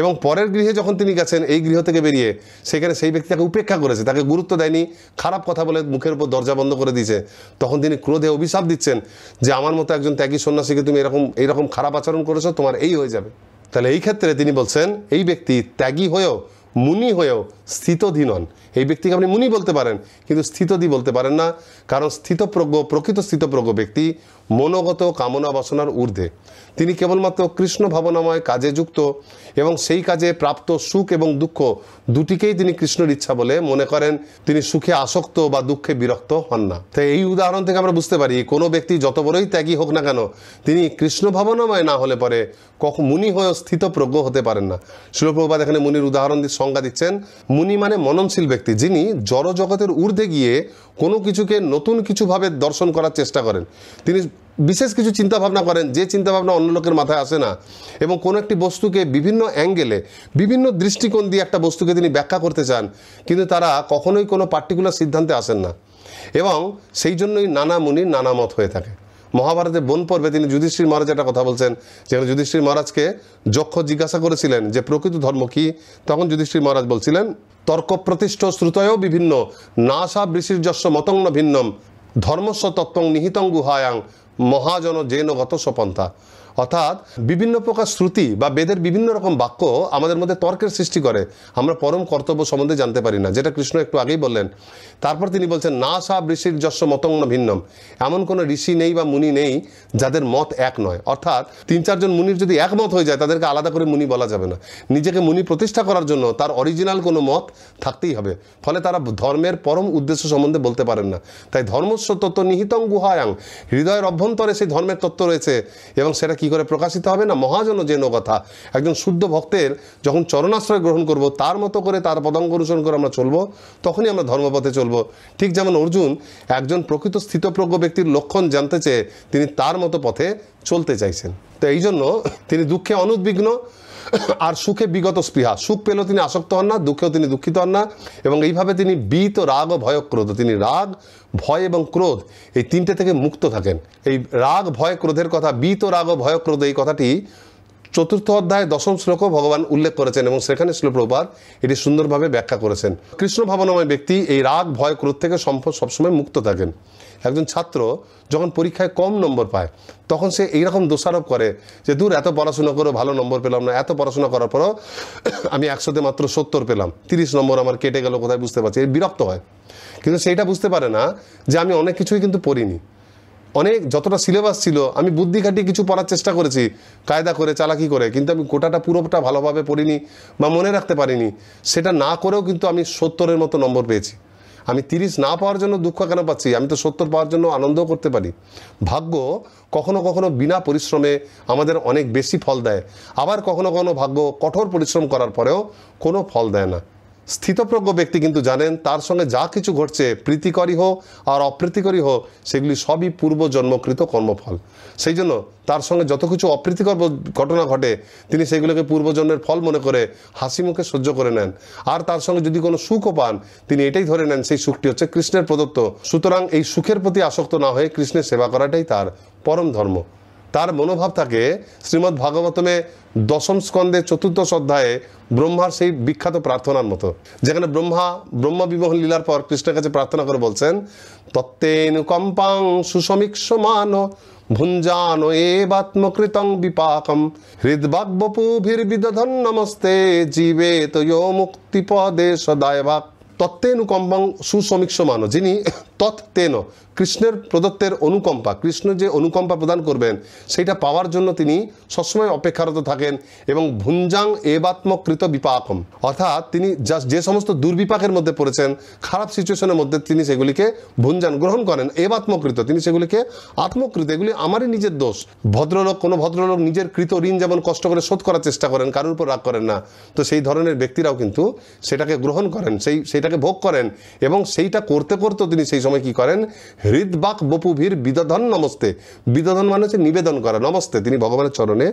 এবং পরের গৃহে যখন তিনি গেছেন এই গৃহ থেকে বেরিয়ে সেখানে সেই ব্যক্তি তাকে উপেক্ষা করেছে তাকে গুরুত্ব দেয়নি খারাপ কথা বলে মুখের উপর দরজা বন্ধ করে দিয়েছে তখন তিনি ক্রোধে অভিশাপ দিচ্ছেন যে আমার মতো একজন ত্যাগী সন্ন্যাসীকে তুমি এরকম এইরকম খারাপ আচরণ করেছো তোমার এই হয়ে যাবে তাহলে এই ক্ষেত্রে তিনি বলছেন এই ব্যক্তি ত্যাগী হয়েও মুনি হয়েও স্থিতধী নন এই ব্যক্তিকে আপনি মুনি বলতে পারেন কিন্তু স্থিতধি বলতে পারেন না কারণ স্থিতপ্রজ্ঞ প্রকৃত স্থিতপ্রজ্ঞ ব্যক্তি মনোগত কামনা বাসনার ঊর্ধ্বে তিনি কেবলমাত্র কৃষ্ণ ভাবনাময় কাজে যুক্ত এবং সেই কাজে প্রাপ্ত সুখ এবং দুঃখ দুটিকেই তিনি কৃষ্ণের ইচ্ছা বলে মনে করেন তিনি সুখে আসক্ত বা দুঃখে বিরক্ত হন না তাই এই উদাহরণ থেকে আমরা বুঝতে পারি কোনো ব্যক্তি যত বড়ই ত্যাগী হোক না কেন তিনি কৃষ্ণ ভাবনাময় না হলে পরে কখন মুনি হয়ে স্থিতপ্রজ্ঞ হতে পারেন না শিলপ্রভুপাত এখানে মুনির উদাহরণ দিয়ে সংজ্ঞা দিচ্ছেন মুনি মানে মননশীল ব্যক্তি যিনি জড়জগতের ঊর্ধ্বে গিয়ে কোনো কিছুকে নতুন কিছুভাবে দর্শন করার চেষ্টা করেন তিনি বিশেষ কিছু চিন্তাভাবনা করেন যে চিন্তাভাবনা অন্য লোকের মাথায় আসে না এবং কোনো একটি বস্তুকে বিভিন্ন অ্যাঙ্গেলে বিভিন্ন দৃষ্টিকোণ দিয়ে একটা বস্তুকে তিনি ব্যাখ্যা করতে চান কিন্তু তারা কখনোই কোনো পার্টিকুলার সিদ্ধান্তে আসেন না এবং সেই জন্যই নানা মুনির নানা মত হয়ে থাকে মহাভারতে বোন পর্বে তিনি যুধিষ্ঠির মহারাজ একটা কথা বলছেন যেখানে যুধিষ্ঠির মহারাজকে যক্ষ জিজ্ঞাসা করেছিলেন যে প্রকৃত ধর্ম কি তখন যুধিষ্ঠির মহারাজ বলছিলেন তর্ক প্রতিষ্ঠ শ্রুতয় বিভিন্ন নাসা বৃষির্যস্ব মতংন ভিন্নম ধর্মস্ব তত্ত্বং নিহিতং গুহায়াং মহাজন জেন গত স্বপন্থা অর্থাৎ বিভিন্ন প্রকার শ্রুতি বা বেদের বিভিন্ন রকম বাক্য আমাদের মধ্যে তর্কের সৃষ্টি করে আমরা পরম কর্তব্য সম্বন্ধে জানতে পারি না যেটা কৃষ্ণ একটু আগেই বললেন তারপর তিনি বলছেন না সা ঋষির যশ মতঙ্গ ভিন্নম এমন কোনো ঋষি নেই বা মুনি নেই যাদের মত এক নয় অর্থাৎ তিন চারজন মুনির যদি একমত হয়ে যায় তাদেরকে আলাদা করে মুনি বলা যাবে না নিজেকে মুনি প্রতিষ্ঠা করার জন্য তার অরিজিনাল কোনো মত থাকতেই হবে ফলে তারা ধর্মের পরম উদ্দেশ্য সম্বন্ধে বলতে পারেন না তাই ধর্মস্ব তত্ত্ব নিহিতং গুহায়াং হৃদয়ের অভ্যন্তরে সেই ধর্মের তত্ত্ব রয়েছে এবং সেটা কি করে প্রকাশিত হবে না মহাজন যেন কথা একজন শুদ্ধ ভক্তের যখন চরণাশ্রয় গ্রহণ করব তার মতো করে তার পদঙ্গ অনুসরণ করে আমরা চলবো তখনই আমরা ধর্মপথে চলবো ঠিক যেমন অর্জুন একজন প্রকৃত স্থিতপ্রজ্ঞ ব্যক্তির লক্ষণ জানতে চেয়ে তিনি তার মতো পথে চলতে চাইছেন তো এই জন্য তিনি দুঃখে অনুদ্বিগ্ন আর সুখে বিগত স্পৃহা সুখ পেলেও তিনি আসক্ত হন না দুঃখেও তিনি দুঃখিত হন না এবং এইভাবে তিনি বিত রাগ ও ক্রোধ তিনি রাগ ভয় এবং ক্রোধ এই তিনটে থেকে মুক্ত থাকেন এই রাগ ভয় ক্রোধের কথা বিত রাগ ও ক্রোধ এই কথাটি চতুর্থ অধ্যায় দশম শ্লোকও ভগবান উল্লেখ করেছেন এবং সেখানে শ্লোপ্রভার এটি সুন্দরভাবে ব্যাখ্যা করেছেন কৃষ্ণ ভাবনাময় ব্যক্তি এই রাগ ভয় ক্রোধ থেকে সম্পদ সবসময় মুক্ত থাকেন একজন ছাত্র যখন পরীক্ষায় কম নম্বর পায় তখন সে এইরকম দোষারোপ করে যে দূর এত পড়াশোনা করে ভালো নম্বর পেলাম না এত পড়াশোনা করার পরও আমি একশোতে মাত্র সত্তর পেলাম তিরিশ নম্বর আমার কেটে গেল কোথায় বুঝতে পারছি বিরক্ত হয় কিন্তু সেইটা বুঝতে পারে না যে আমি অনেক কিছুই কিন্তু পড়িনি অনেক যতটা সিলেবাস ছিল আমি বুদ্ধি খাটিয়ে কিছু পড়ার চেষ্টা করেছি কায়দা করে চালাকি করে কিন্তু আমি গোটাটা পুরোটা ভালোভাবে পড়িনি বা মনে রাখতে পারিনি সেটা না করেও কিন্তু আমি সত্তরের মতো নম্বর পেয়েছি আমি তিরিশ না পাওয়ার জন্য দুঃখ কেন পাচ্ছি আমি তো সত্তর পাওয়ার জন্য আনন্দও করতে পারি ভাগ্য কখনো কখনো বিনা পরিশ্রমে আমাদের অনেক বেশি ফল দেয় আবার কখনো কখনো ভাগ্য কঠোর পরিশ্রম করার পরেও কোনো ফল দেয় না স্থিতপ্রজ্ঞ ব্যক্তি কিন্তু জানেন তার সঙ্গে যা কিছু ঘটছে প্রীতিকরই হোক আর অপ্রীতিকরই হোক সেগুলি সবই পূর্বজন্মকৃত কর্মফল সেই জন্য তার সঙ্গে যত কিছু অপ্রীতিকর ঘটনা ঘটে তিনি সেগুলোকে পূর্বজন্মের ফল মনে করে হাসি মুখে সহ্য করে নেন আর তার সঙ্গে যদি কোনো সুখও পান তিনি এটাই ধরে নেন সেই সুখটি হচ্ছে কৃষ্ণের প্রদত্ত সুতরাং এই সুখের প্রতি আসক্ত না হয়ে কৃষ্ণের সেবা করাটাই তার পরম ধর্ম তার মনোভাব থাকে শ্রীমদ্ ভাগবতমে দশম স্কন্ধে চতুর্দশ অধ্যায়ে ব্রহ্মার সেই বিখ্যাত প্রার্থনার মতো যেখানে ব্রহ্মা ব্রহ্মা বিমোহন লীলার পর কৃষ্ণের কাছে প্রার্থনা করে বলছেন তত্ত্বেনুকম্পাং সুসমীক্ষমান ভুঞ্জান এবাত্মকৃতং বিপাকম হৃদবাগ্বপুভির্বিদধন নমস্তে জীবে তয় মুক্তিপদে সদায় ভাগ তত্ত্বেনুকম্পাং সুসমীক্ষমান যিনি তৎ তেন কৃষ্ণের প্রদত্তের অনুকম্পা কৃষ্ণ যে অনুকম্পা প্রদান করবেন সেইটা পাওয়ার জন্য তিনি সবসময় অপেক্ষারত থাকেন এবং ভুঞ্জাং এবাত্মকৃত বিপাকম অর্থাৎ তিনি যা যে সমস্ত দুর্বিপাকের মধ্যে পড়েছেন খারাপ সিচুয়েশনের মধ্যে তিনি সেগুলিকে ভুঞ্জান গ্রহণ করেন এবাত্মকৃত তিনি সেগুলিকে আত্মকৃত এগুলি আমারই নিজের দোষ ভদ্রলোক কোনো ভদ্রলোক নিজের কৃত ঋণ যেমন কষ্ট করে শোধ করার চেষ্টা করেন কারোর উপর রাগ করেন না তো সেই ধরনের ব্যক্তিরাও কিন্তু সেটাকে গ্রহণ করেন সেই সেটাকে ভোগ করেন এবং সেইটা করতে করতেও তিনি সেই সময় কি করেন হৃদবাক বপুভীর বিদধন নমস্তে বিদধন মানে হচ্ছে নিবেদন করা নমস্তে তিনি ভগবানের চরণে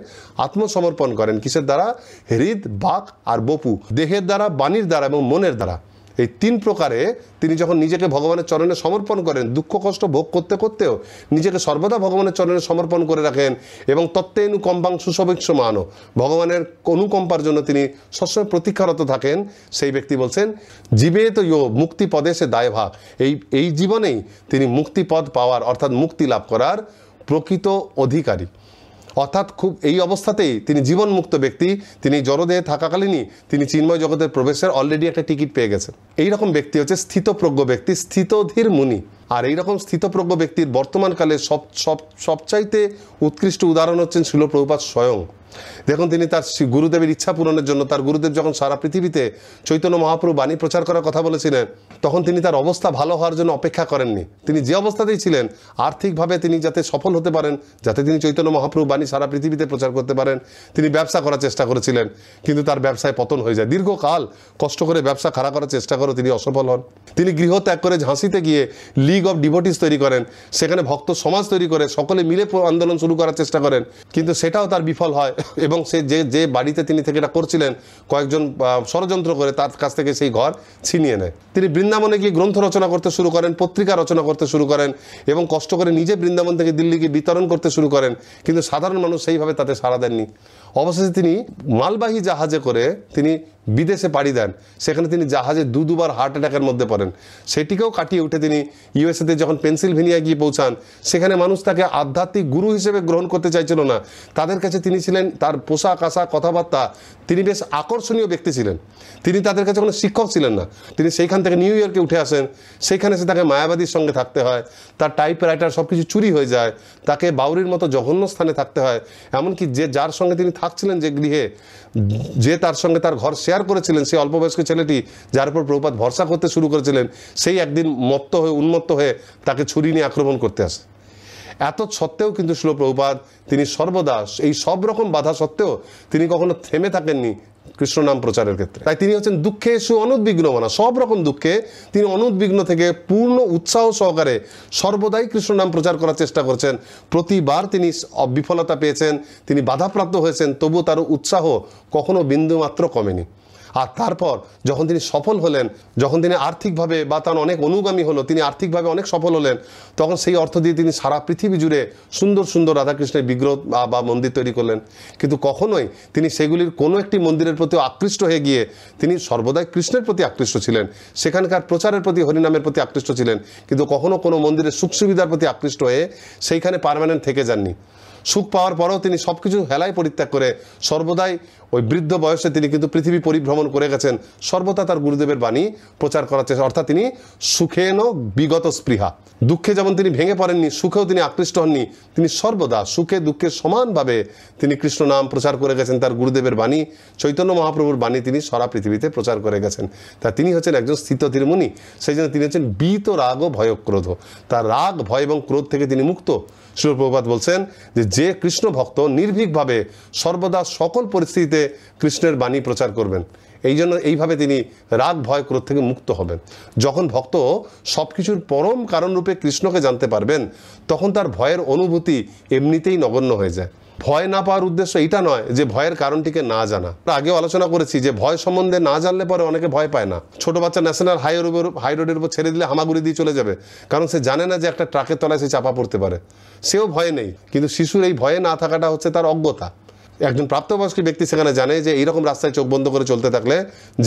আত্মসমর্পণ করেন কিসের দ্বারা হৃদ বাক আর বপু দেহের দ্বারা বাণীর দ্বারা এবং মনের দ্বারা এই তিন প্রকারে তিনি যখন নিজেকে ভগবানের চরণে সমর্পণ করেন দুঃখ কষ্ট ভোগ করতে করতেও নিজেকে সর্বদা ভগবানের চরণে সমর্পণ করে রাখেন এবং তত্ত্বেনু কম্পাং সুসভিক্ষ মানও ভগবানের অনুকম্পার জন্য তিনি সবসময় প্রতীক্ষারত থাকেন সেই ব্যক্তি বলছেন জীবে তো ইয় মুক্তি পদে সে দায়ভাগ এই এই জীবনেই তিনি মুক্তিপদ পাওয়ার অর্থাৎ মুক্তি লাভ করার প্রকৃত অধিকারী অর্থাৎ খুব এই অবস্থাতেই তিনি জীবনমুক্ত ব্যক্তি তিনি জড়দেহে থাকাকালীনই তিনি চিন্ময় জগতের প্রবেশের অলরেডি একটা টিকিট পেয়ে গেছেন এইরকম ব্যক্তি হচ্ছে স্থিতপ্রজ্ঞ ব্যক্তি স্থিতধীর মুনি আর এইরকম স্থিতপ্রজ্ঞ ব্যক্তির বর্তমানকালে সব সব সবচাইতে উৎকৃষ্ট উদাহরণ হচ্ছেন শিলপ্রভুপাত স্বয়ং দেখুন তিনি তার গুরুদেবের ইচ্ছা পূরণের জন্য তার গুরুদেব যখন সারা পৃথিবীতে চৈতন্য মহাপ্রভু বাণী প্রচার করার কথা বলেছিলেন তখন তিনি তার অবস্থা ভালো হওয়ার জন্য অপেক্ষা করেননি তিনি যে অবস্থাতেই ছিলেন আর্থিকভাবে তিনি যাতে সফল হতে পারেন যাতে তিনি চৈতন্য মহাপ্রভু বাণী সারা পৃথিবীতে প্রচার করতে পারেন তিনি ব্যবসা করার চেষ্টা করেছিলেন কিন্তু তার ব্যবসায় পতন হয়ে যায় দীর্ঘকাল কষ্ট করে ব্যবসা খাড়া করার চেষ্টা করে তিনি অসফল হন তিনি গৃহ ত্যাগ করে ঝাঁসিতে গিয়ে লিগ অফ ডিভোটিস তৈরি করেন সেখানে ভক্ত সমাজ তৈরি করে সকলে মিলে আন্দোলন শুরু করার চেষ্টা করেন কিন্তু সেটাও তার বিফল হয় এবং সে যে যে বাড়িতে তিনি থেকে এটা করছিলেন কয়েকজন ষড়যন্ত্র করে তার কাছ থেকে সেই ঘর ছিনিয়ে নেয় তিনি বৃন্দাবনে গিয়ে গ্রন্থ রচনা করতে শুরু করেন পত্রিকা রচনা করতে শুরু করেন এবং কষ্ট করে নিজে বৃন্দাবন থেকে দিল্লিকে বিতরণ করতে শুরু করেন কিন্তু সাধারণ মানুষ সেইভাবে তাতে সাড়া দেননি অবশেষে তিনি মালবাহী জাহাজে করে তিনি বিদেশে পাড়ি দেন সেখানে তিনি জাহাজে দু দুবার হার্ট অ্যাটাকের মধ্যে পড়েন সেটিকেও কাটিয়ে উঠে তিনি ইউএসএতে যখন পেন্সিলভেনিয়া গিয়ে পৌঁছান সেখানে মানুষ তাকে আধ্যাত্মিক গুরু হিসেবে গ্রহণ করতে চাইছিল না তাদের কাছে তিনি ছিলেন তার পোশাক আশা কথাবার্তা তিনি বেশ আকর্ষণীয় ব্যক্তি ছিলেন তিনি তাদের কাছে কোনো শিক্ষক ছিলেন না তিনি সেইখান থেকে নিউ ইয়র্কে উঠে আসেন সেইখানে সে তাকে মায়াবাদীর সঙ্গে থাকতে হয় তার টাইপ রাইটার সব কিছু চুরি হয়ে যায় তাকে বাউরির মতো জঘন্য স্থানে থাকতে হয় এমনকি যে যার সঙ্গে তিনি থাকছিলেন যে গৃহে যে তার সঙ্গে তার ঘর শেয়ার করেছিলেন সেই অল্পবয়স্ক ছেলেটি যার উপর প্রপাত ভরসা করতে শুরু করেছিলেন সেই একদিন মত্ত হয়ে উন্মত্ত হয়ে তাকে ছুরি নিয়ে আক্রমণ করতে আসে এত সত্ত্বেও কিন্তু শিলপ্রভুপাদ তিনি সর্বদাস এই সব রকম বাধা সত্ত্বেও তিনি কখনো থেমে থাকেননি কৃষ্ণনাম প্রচারের ক্ষেত্রে তাই তিনি হচ্ছেন দুঃখে সু অনুদ্বিগ্ন মানা সব রকম দুঃখে তিনি অনুদ্বিগ্ন থেকে পূর্ণ উৎসাহ সহকারে সর্বদাই কৃষ্ণনাম প্রচার করার চেষ্টা করছেন প্রতিবার তিনি বিফলতা পেয়েছেন তিনি বাধাপ্রাপ্ত হয়েছেন তবু তার উৎসাহ কখনো বিন্দুমাত্র কমেনি আর তারপর যখন তিনি সফল হলেন যখন তিনি আর্থিকভাবে বা তার অনেক অনুগামী হলো তিনি আর্থিকভাবে অনেক সফল হলেন তখন সেই অর্থ দিয়ে তিনি সারা পৃথিবী জুড়ে সুন্দর সুন্দর রাধাকৃষ্ণের বিগ্রহ বা মন্দির তৈরি করলেন কিন্তু কখনোই তিনি সেগুলির কোনো একটি মন্দিরের প্রতি আকৃষ্ট হয়ে গিয়ে তিনি সর্বদাই কৃষ্ণের প্রতি আকৃষ্ট ছিলেন সেখানকার প্রচারের প্রতি হরিনামের প্রতি আকৃষ্ট ছিলেন কিন্তু কখনো কোনো মন্দিরের সুখ সুবিধার প্রতি আকৃষ্ট হয়ে সেইখানে পারমানেন্ট থেকে যাননি সুখ পাওয়ার পরেও তিনি সব কিছু হেলায় পরিত্যাগ করে সর্বদাই ওই বৃদ্ধ বয়সে তিনি কিন্তু পৃথিবী পরিভ্রমণ করে গেছেন সর্বদা তার গুরুদেবের বাণী প্রচার করার চেষ্টা অর্থাৎ তিনি সুখেন বিগত স্পৃহা দুঃখে যেমন তিনি ভেঙে পড়েননি সুখেও তিনি আকৃষ্ট হননি তিনি সর্বদা সুখে দুঃখে সমানভাবে তিনি কৃষ্ণ নাম প্রচার করে গেছেন তার গুরুদেবের বাণী চৈতন্য মহাপ্রভুর বাণী তিনি সারা পৃথিবীতে প্রচার করে গেছেন তা তিনি হচ্ছেন একজন স্থিত তিরমুনি সেই জন্য তিনি হচ্ছেন বীত রাগ ও ভয় ক্রোধ তার রাগ ভয় এবং ক্রোধ থেকে তিনি মুক্ত শিলপ্রভুপাত বলছেন যে যে কৃষ্ণ ভক্ত নির্ভীকভাবে সর্বদা সকল পরিস্থিতিতে পৃথিবীতে কৃষ্ণের বাণী প্রচার করবেন এই জন্য এইভাবে তিনি রাগ ভয় ক্রোধ থেকে মুক্ত হবেন যখন ভক্ত সব কিছুর পরম কারণরূপে কৃষ্ণকে জানতে পারবেন তখন তার ভয়ের অনুভূতি এমনিতেই নগণ্য হয়ে যায় ভয় না পাওয়ার উদ্দেশ্য এটা নয় যে ভয়ের কারণটিকে না জানা আগেও আলোচনা করেছি যে ভয় সম্বন্ধে না জানলে পরে অনেকে ভয় পায় না ছোট বাচ্চা ন্যাশনাল হাই রোডের হাই রোডের উপর ছেড়ে দিলে হামাগুড়ি দিয়ে চলে যাবে কারণ সে জানে না যে একটা ট্রাকের তলায় সে চাপা পড়তে পারে সেও ভয় নেই কিন্তু শিশুর এই ভয়ে না থাকাটা হচ্ছে তার অজ্ঞতা একজন প্রাপ্তবয়স্ক ব্যক্তি সেখানে জানে যে এইরকম রাস্তায় চোখ বন্ধ করে চলতে থাকলে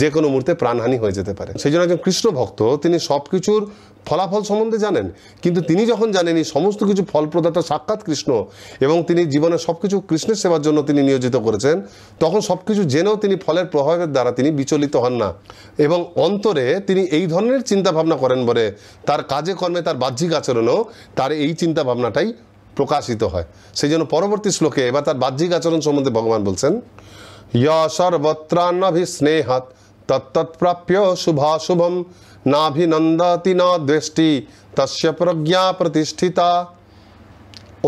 যে কোনো মুহূর্তে প্রাণহানি হয়ে যেতে পারে সেই জন্য একজন কৃষ্ণ ভক্ত তিনি সব কিছুর ফলাফল সম্বন্ধে জানেন কিন্তু তিনি যখন জানেন এই সমস্ত কিছু প্রদাতা সাক্ষাৎ কৃষ্ণ এবং তিনি জীবনের সব কিছু কৃষ্ণের সেবার জন্য তিনি নিয়োজিত করেছেন তখন সব কিছু জেনেও তিনি ফলের প্রভাবের দ্বারা তিনি বিচলিত হন না এবং অন্তরে তিনি এই ধরনের চিন্তা ভাবনা করেন বলে তার কাজে কর্মে তার বাহ্যিক আচরণেও তার এই চিন্তা ভাবনাটাই প্রকাশিত হয় সেই জন্য পরবর্তী শ্লোকে এবার তার বাহ্যিক আচরণ সম্বন্ধে ভগবান বলছেন য় সর্বত্রান্নভিস্নেহাত তত্তৎপ্রাপ্য শুভাশুভম নাভিনন্দতি না দৃষ্টি তস্য প্রজ্ঞা প্রতিষ্ঠিতা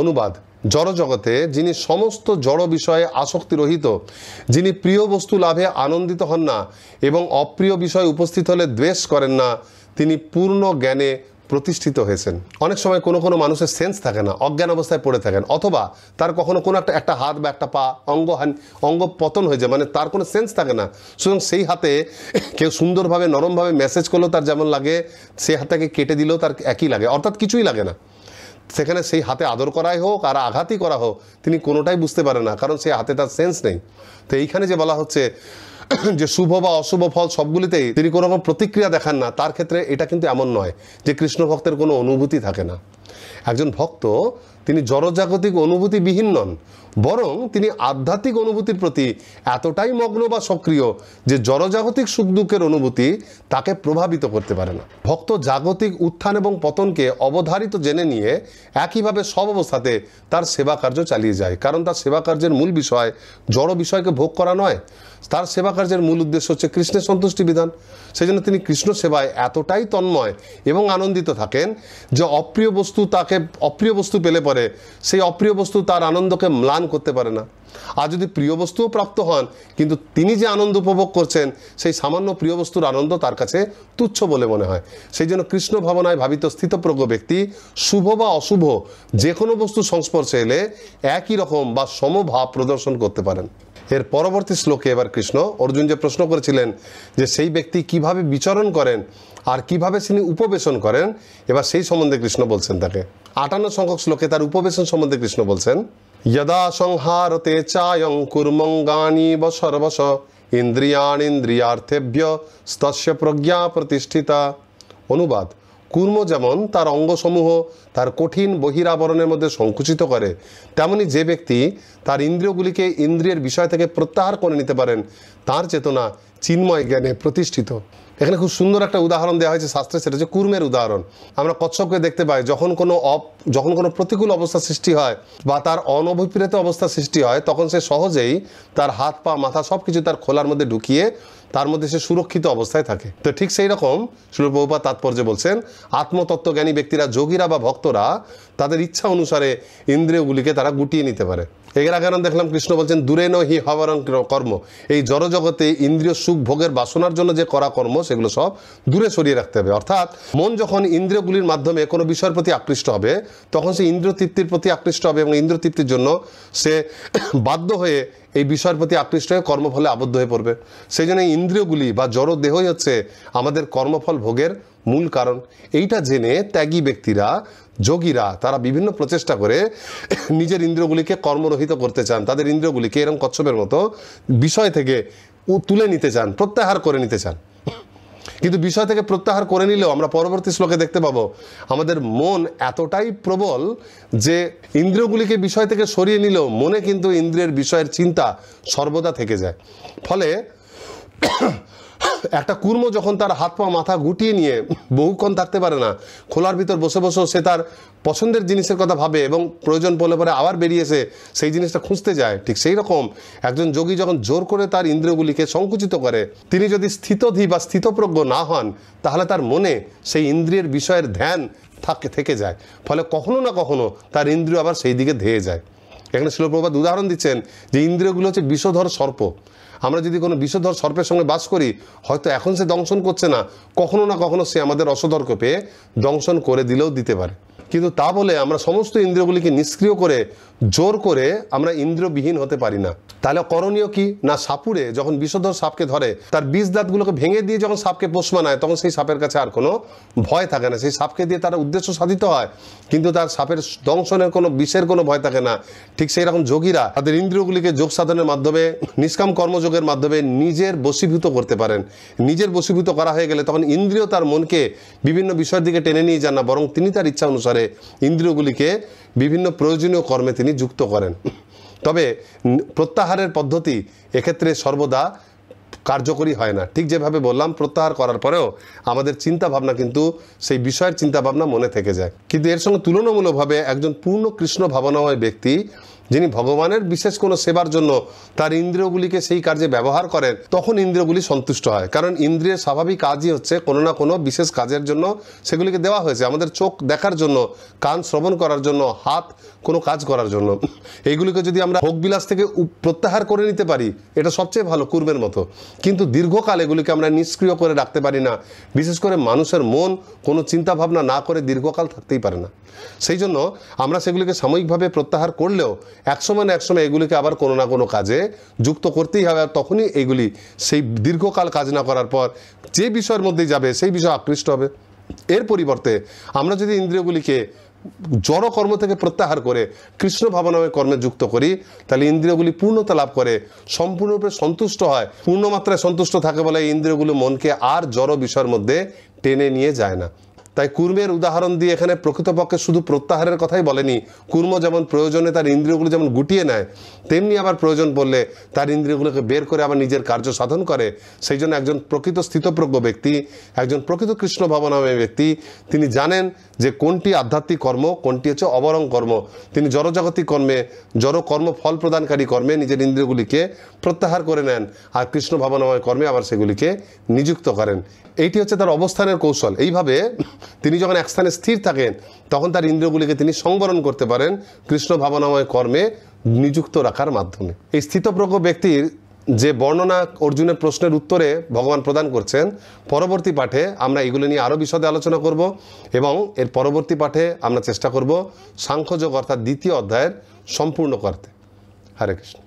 অনুবাদ জড়জগতে যিনি সমস্ত জড় বিষয়ে আসক্তি রহিত যিনি প্রিয় বস্তু লাভে আনন্দিত হন না এবং অপ্রিয় বিষয় উপস্থিত হলে দ্বেষ করেন না তিনি পূর্ণ জ্ঞানে প্রতিষ্ঠিত হয়েছেন অনেক সময় কোনো কোনো মানুষের সেন্স থাকে না অজ্ঞান অবস্থায় পড়ে থাকেন অথবা তার কখনো কোনো একটা একটা হাত বা একটা পা অঙ্গ অঙ্গ পতন হয়ে যায় মানে তার কোনো সেন্স থাকে না সুতরাং সেই হাতে কেউ সুন্দরভাবে নরমভাবে মেসেজ করলেও তার যেমন লাগে সেই হাতটাকে কেটে দিলেও তার একই লাগে অর্থাৎ কিছুই লাগে না সেখানে সেই হাতে আদর করাই হোক আর আঘাতই করা হোক তিনি কোনোটাই বুঝতে পারে না কারণ সেই হাতে তার সেন্স নেই তো এইখানে যে বলা হচ্ছে যে শুভ বা অশুভ ফল সবগুলিতেই তিনি কোনো রকম প্রতিক্রিয়া দেখান না তার ক্ষেত্রে এটা কিন্তু এমন নয় যে কৃষ্ণ ভক্তের কোনো অনুভূতি থাকে না একজন ভক্ত তিনি জড়জাগতিক অনুভূতিবিহীন নন বরং তিনি আধ্যাত্মিক অনুভূতির প্রতি এতটাই মগ্ন বা সক্রিয় যে জড়জাগতিক সুখ দুঃখের অনুভূতি তাকে প্রভাবিত করতে পারে না ভক্ত জাগতিক উত্থান এবং পতনকে অবধারিত জেনে নিয়ে একইভাবে সব অবস্থাতে তার সেবা কার্য চালিয়ে যায় কারণ তার সেবা কার্যের মূল বিষয় জড় বিষয়কে ভোগ করা নয় তার সেবা কার্যের মূল উদ্দেশ্য হচ্ছে কৃষ্ণের সন্তুষ্টি বিধান সেই জন্য তিনি কৃষ্ণ সেবায় এতটাই তন্ময় এবং আনন্দিত থাকেন যে অপ্রিয় বস্তু তাকে অপ্রিয় বস্তু পেলে পরে করে সেই অপ্রিয় বস্তু তার আনন্দকে ম্লান করতে পারে না আর যদি প্রিয় বস্তুও প্রাপ্ত হন কিন্তু তিনি যে আনন্দ উপভোগ করছেন সেই সামান্য প্রিয় বস্তুর আনন্দ তার কাছে তুচ্ছ বলে মনে হয় সেই জন্য কৃষ্ণ ভাবনায় ভাবিত স্থিতপ্রজ্ঞ ব্যক্তি শুভ বা অশুভ যে কোনো বস্তু সংস্পর্শে এলে একই রকম বা সমভাব প্রদর্শন করতে পারেন এর পরবর্তী শ্লোকে এবার কৃষ্ণ অর্জুন যে প্রশ্ন করেছিলেন যে সেই ব্যক্তি কিভাবে বিচরণ করেন আর কিভাবে তিনি উপবেশন করেন এবার সেই সম্বন্ধে কৃষ্ণ বলছেন তাকে আটান্ন সংখ্যক শ্লোকে তার উপবেশন সম্বন্ধে কৃষ্ণ বলছেন যদা সংহারতে চায়ং কুর্মঙ্গানি বসর্বস ইন্দ্রিয়ানিন্দ্রিয়ার্থেভ্য স্তস্য প্রজ্ঞা প্রতিষ্ঠিতা অনুবাদ কুর্ম যেমন তার অঙ্গসমূহ তার কঠিন বহিরাবরণের মধ্যে সংকুচিত করে তেমনি যে ব্যক্তি তার ইন্দ্রিয়গুলিকে ইন্দ্রিয়ের বিষয় থেকে প্রত্যাহার করে নিতে পারেন তার চেতনা চিন্ময় জ্ঞানে প্রতিষ্ঠিত এখানে খুব সুন্দর একটা উদাহরণ দেওয়া হয়েছে শাস্ত্রে সেটা হচ্ছে কুর্মের উদাহরণ আমরা কচ্ছপকে দেখতে পাই যখন কোনো অপ যখন কোনো প্রতিকূল অবস্থা সৃষ্টি হয় বা তার অনভিপ্রেত অবস্থা সৃষ্টি হয় তখন সে সহজেই তার হাত পা মাথা সব কিছু তার খোলার মধ্যে ঢুকিয়ে তার মধ্যে সে সুরক্ষিত অবস্থায় থাকে তো ঠিক সেই রকম সুরপ্রভুপা তাৎপর্য বলছেন আত্মতত্ত্বজ্ঞানী ব্যক্তিরা যোগীরা বা ভক্তরা তাদের ইচ্ছা অনুসারে ইন্দ্রিয়গুলিকে তারা গুটিয়ে নিতে পারে এর কারণ দেখলাম কৃষ্ণ বলছেন দূরে ন হি হবারণ কর্ম এই জড়জগতে ইন্দ্রিয় সুখ ভোগের বাসনার জন্য যে করা কর্ম সেগুলো সব দূরে সরিয়ে রাখতে হবে অর্থাৎ মন যখন ইন্দ্রিয়গুলির মাধ্যমে কোনো বিষয়ের প্রতি আকৃষ্ট হবে তখন সে ইন্দ্র প্রতি আকৃষ্ট হবে এবং ইন্দ্র জন্য সে বাধ্য হয়ে এই বিষয়ের প্রতি আকৃষ্ট হয়ে কর্মফলে আবদ্ধ হয়ে পড়বে সেই জন্য ইন্দ্রিয়গুলি বা জড় দেহই হচ্ছে আমাদের কর্মফল ভোগের মূল কারণ এইটা জেনে ত্যাগী ব্যক্তিরা যোগীরা তারা বিভিন্ন প্রচেষ্টা করে নিজের ইন্দ্রগুলিকে কর্মরহিত করতে চান তাদের ইন্দ্রগুলিকে এরম কচ্ছপের মতো বিষয় থেকে তুলে নিতে চান প্রত্যাহার করে নিতে চান কিন্তু বিষয় থেকে প্রত্যাহার করে নিলেও আমরা পরবর্তী শ্লোকে দেখতে পাবো আমাদের মন এতটাই প্রবল যে ইন্দ্রিয়গুলিকে বিষয় থেকে সরিয়ে নিলেও মনে কিন্তু ইন্দ্রিয়ের বিষয়ের চিন্তা সর্বদা থেকে যায় ফলে একটা কুর্ম যখন তার হাত পা মাথা গুটিয়ে নিয়ে বহুক্ষণ থাকতে পারে না খোলার ভিতর বসে বসেও সে তার পছন্দের জিনিসের কথা ভাবে এবং প্রয়োজন পড়লে পরে আবার বেরিয়েছে সেই জিনিসটা খুঁজতে যায় ঠিক সেই রকম একজন যোগী যখন জোর করে তার ইন্দ্রিয়গুলিকে সংকুচিত করে তিনি যদি স্থিতধী বা স্থিতপ্রজ্ঞ না হন তাহলে তার মনে সেই ইন্দ্রিয়ের বিষয়ের ধ্যান থাকে থেকে যায় ফলে কখনো না কখনো তার ইন্দ্রিয় আবার সেই দিকে ধেয়ে যায় এখানে শিলপ্রপাত উদাহরণ দিচ্ছেন যে ইন্দ্রিয়গুলো হচ্ছে বিষধর সর্প আমরা যদি কোনো বিষধর সর্পের সঙ্গে বাস করি হয়তো এখন সে দংশন করছে না কখনো না কখনো সে আমাদের অসতর্ক পেয়ে দংশন করে দিলেও দিতে পারে কিন্তু তা বলে আমরা সমস্ত ইন্দ্রিয়গুলিকে নিষ্ক্রিয় করে জোর করে আমরা ইন্দ্রবিহীন হতে পারি না তাহলে করণীয় কি না সাপুরে যখন বিষধর সাপকে ধরে তার বিষ দাঁতগুলোকে ভেঙে দিয়ে যখন সাপকে পোষ মানায় তখন সেই সাপের কাছে আর কোনো ভয় থাকে না সেই সাপকে দিয়ে তার উদ্দেশ্য সাধিত হয় কিন্তু তার সাপের দংশনের কোনো বিষের কোনো ভয় থাকে না ঠিক সেই রকম যোগীরা তাদের ইন্দ্রিয়গুলিকে যোগ সাধনের মাধ্যমে নিষ্কাম কর্মযোগের মাধ্যমে নিজের বসীভূত করতে পারেন নিজের বসীভূত করা হয়ে গেলে তখন ইন্দ্রিয় তার মনকে বিভিন্ন বিষয়ের দিকে টেনে নিয়ে যান না বরং তিনি তার ইচ্ছা অনুসারে ইন্দ্রিয়গুলিকে বিভিন্ন প্রয়োজনীয় কর্মে তিনি যুক্ত করেন তবে প্রত্যাহারের পদ্ধতি এক্ষেত্রে সর্বদা কার্যকরী হয় না ঠিক যেভাবে বললাম প্রত্যাহার করার পরেও আমাদের চিন্তা ভাবনা কিন্তু সেই বিষয়ের চিন্তা ভাবনা মনে থেকে যায় কিন্তু এর সঙ্গে তুলনামূলকভাবে একজন পূর্ণ কৃষ্ণ ভাবনাময় ব্যক্তি যিনি ভগবানের বিশেষ কোনো সেবার জন্য তার ইন্দ্রিয়গুলিকে সেই কার্যে ব্যবহার করেন তখন ইন্দ্রিয়গুলি সন্তুষ্ট হয় কারণ ইন্দ্রিয়ের স্বাভাবিক কাজই হচ্ছে কোনো না কোনো বিশেষ কাজের জন্য সেগুলিকে দেওয়া হয়েছে আমাদের চোখ দেখার জন্য কান শ্রবণ করার জন্য হাত কোনো কাজ করার জন্য এইগুলিকে যদি আমরা ভোগবিলাস থেকে প্রত্যাহার করে নিতে পারি এটা সবচেয়ে ভালো কুর্মের মতো কিন্তু দীর্ঘকাল এগুলিকে আমরা নিষ্ক্রিয় করে রাখতে পারি না বিশেষ করে মানুষের মন কোনো চিন্তাভাবনা না করে দীর্ঘকাল থাকতেই পারে না সেই জন্য আমরা সেগুলিকে সাময়িকভাবে প্রত্যাহার করলেও একসময় না একসময় এগুলিকে আবার কোনো না কোনো কাজে যুক্ত করতেই হবে আর তখনই এগুলি সেই দীর্ঘকাল কাজ না করার পর যে বিষয়ের মধ্যেই যাবে সেই বিষয় আকৃষ্ট হবে এর পরিবর্তে আমরা যদি ইন্দ্রিয়গুলিকে জড় কর্ম থেকে প্রত্যাহার করে কৃষ্ণ ভাবনামে কর্মে যুক্ত করি তাহলে ইন্দ্রিয়গুলি পূর্ণতা লাভ করে সম্পূর্ণরূপে সন্তুষ্ট হয় পূর্ণমাত্রায় সন্তুষ্ট থাকে বলে ইন্দ্রিয়গুলি ইন্দ্রিয়গুলো মনকে আর জড় বিষয়ের মধ্যে টেনে নিয়ে যায় না তাই কুর্মের উদাহরণ দিয়ে এখানে প্রকৃতপক্ষে শুধু প্রত্যাহারের কথাই বলেনি কুর্ম যেমন প্রয়োজনে তার ইন্দ্রিয়গুলো যেমন গুটিয়ে নেয় তেমনি আবার প্রয়োজন পড়লে তার ইন্দ্রিয়গুলোকে বের করে আবার নিজের কার্য সাধন করে সেই জন্য একজন প্রকৃত স্থিতপ্রজ্ঞ ব্যক্তি একজন প্রকৃত কৃষ্ণ ভবনামী ব্যক্তি তিনি জানেন যে কোনটি আধ্যাত্মিক কর্ম কোনটি হচ্ছে অবরং কর্ম তিনি জড়জাগতিক কর্মে জড় কর্ম ফল প্রদানকারী কর্মে নিজের ইন্দ্রিয়গুলিকে প্রত্যাহার করে নেন আর কৃষ্ণ ভাবনাময় কর্মে আবার সেগুলিকে নিযুক্ত করেন এইটি হচ্ছে তার অবস্থানের কৌশল এইভাবে তিনি যখন এক স্থানে স্থির থাকেন তখন তার ইন্দ্রগুলিকে তিনি সংবরণ করতে পারেন কৃষ্ণ ভাবনাময় কর্মে নিযুক্ত রাখার মাধ্যমে এই স্থিতপ্রজ্ঞ ব্যক্তির যে বর্ণনা অর্জুনের প্রশ্নের উত্তরে ভগবান প্রদান করছেন পরবর্তী পাঠে আমরা এগুলো নিয়ে আরও বিশদে আলোচনা করব এবং এর পরবর্তী পাঠে আমরা চেষ্টা করব সাংখ্যযোগ অর্থাৎ দ্বিতীয় অধ্যায়ের সম্পূর্ণ করতে হরে কৃষ্ণ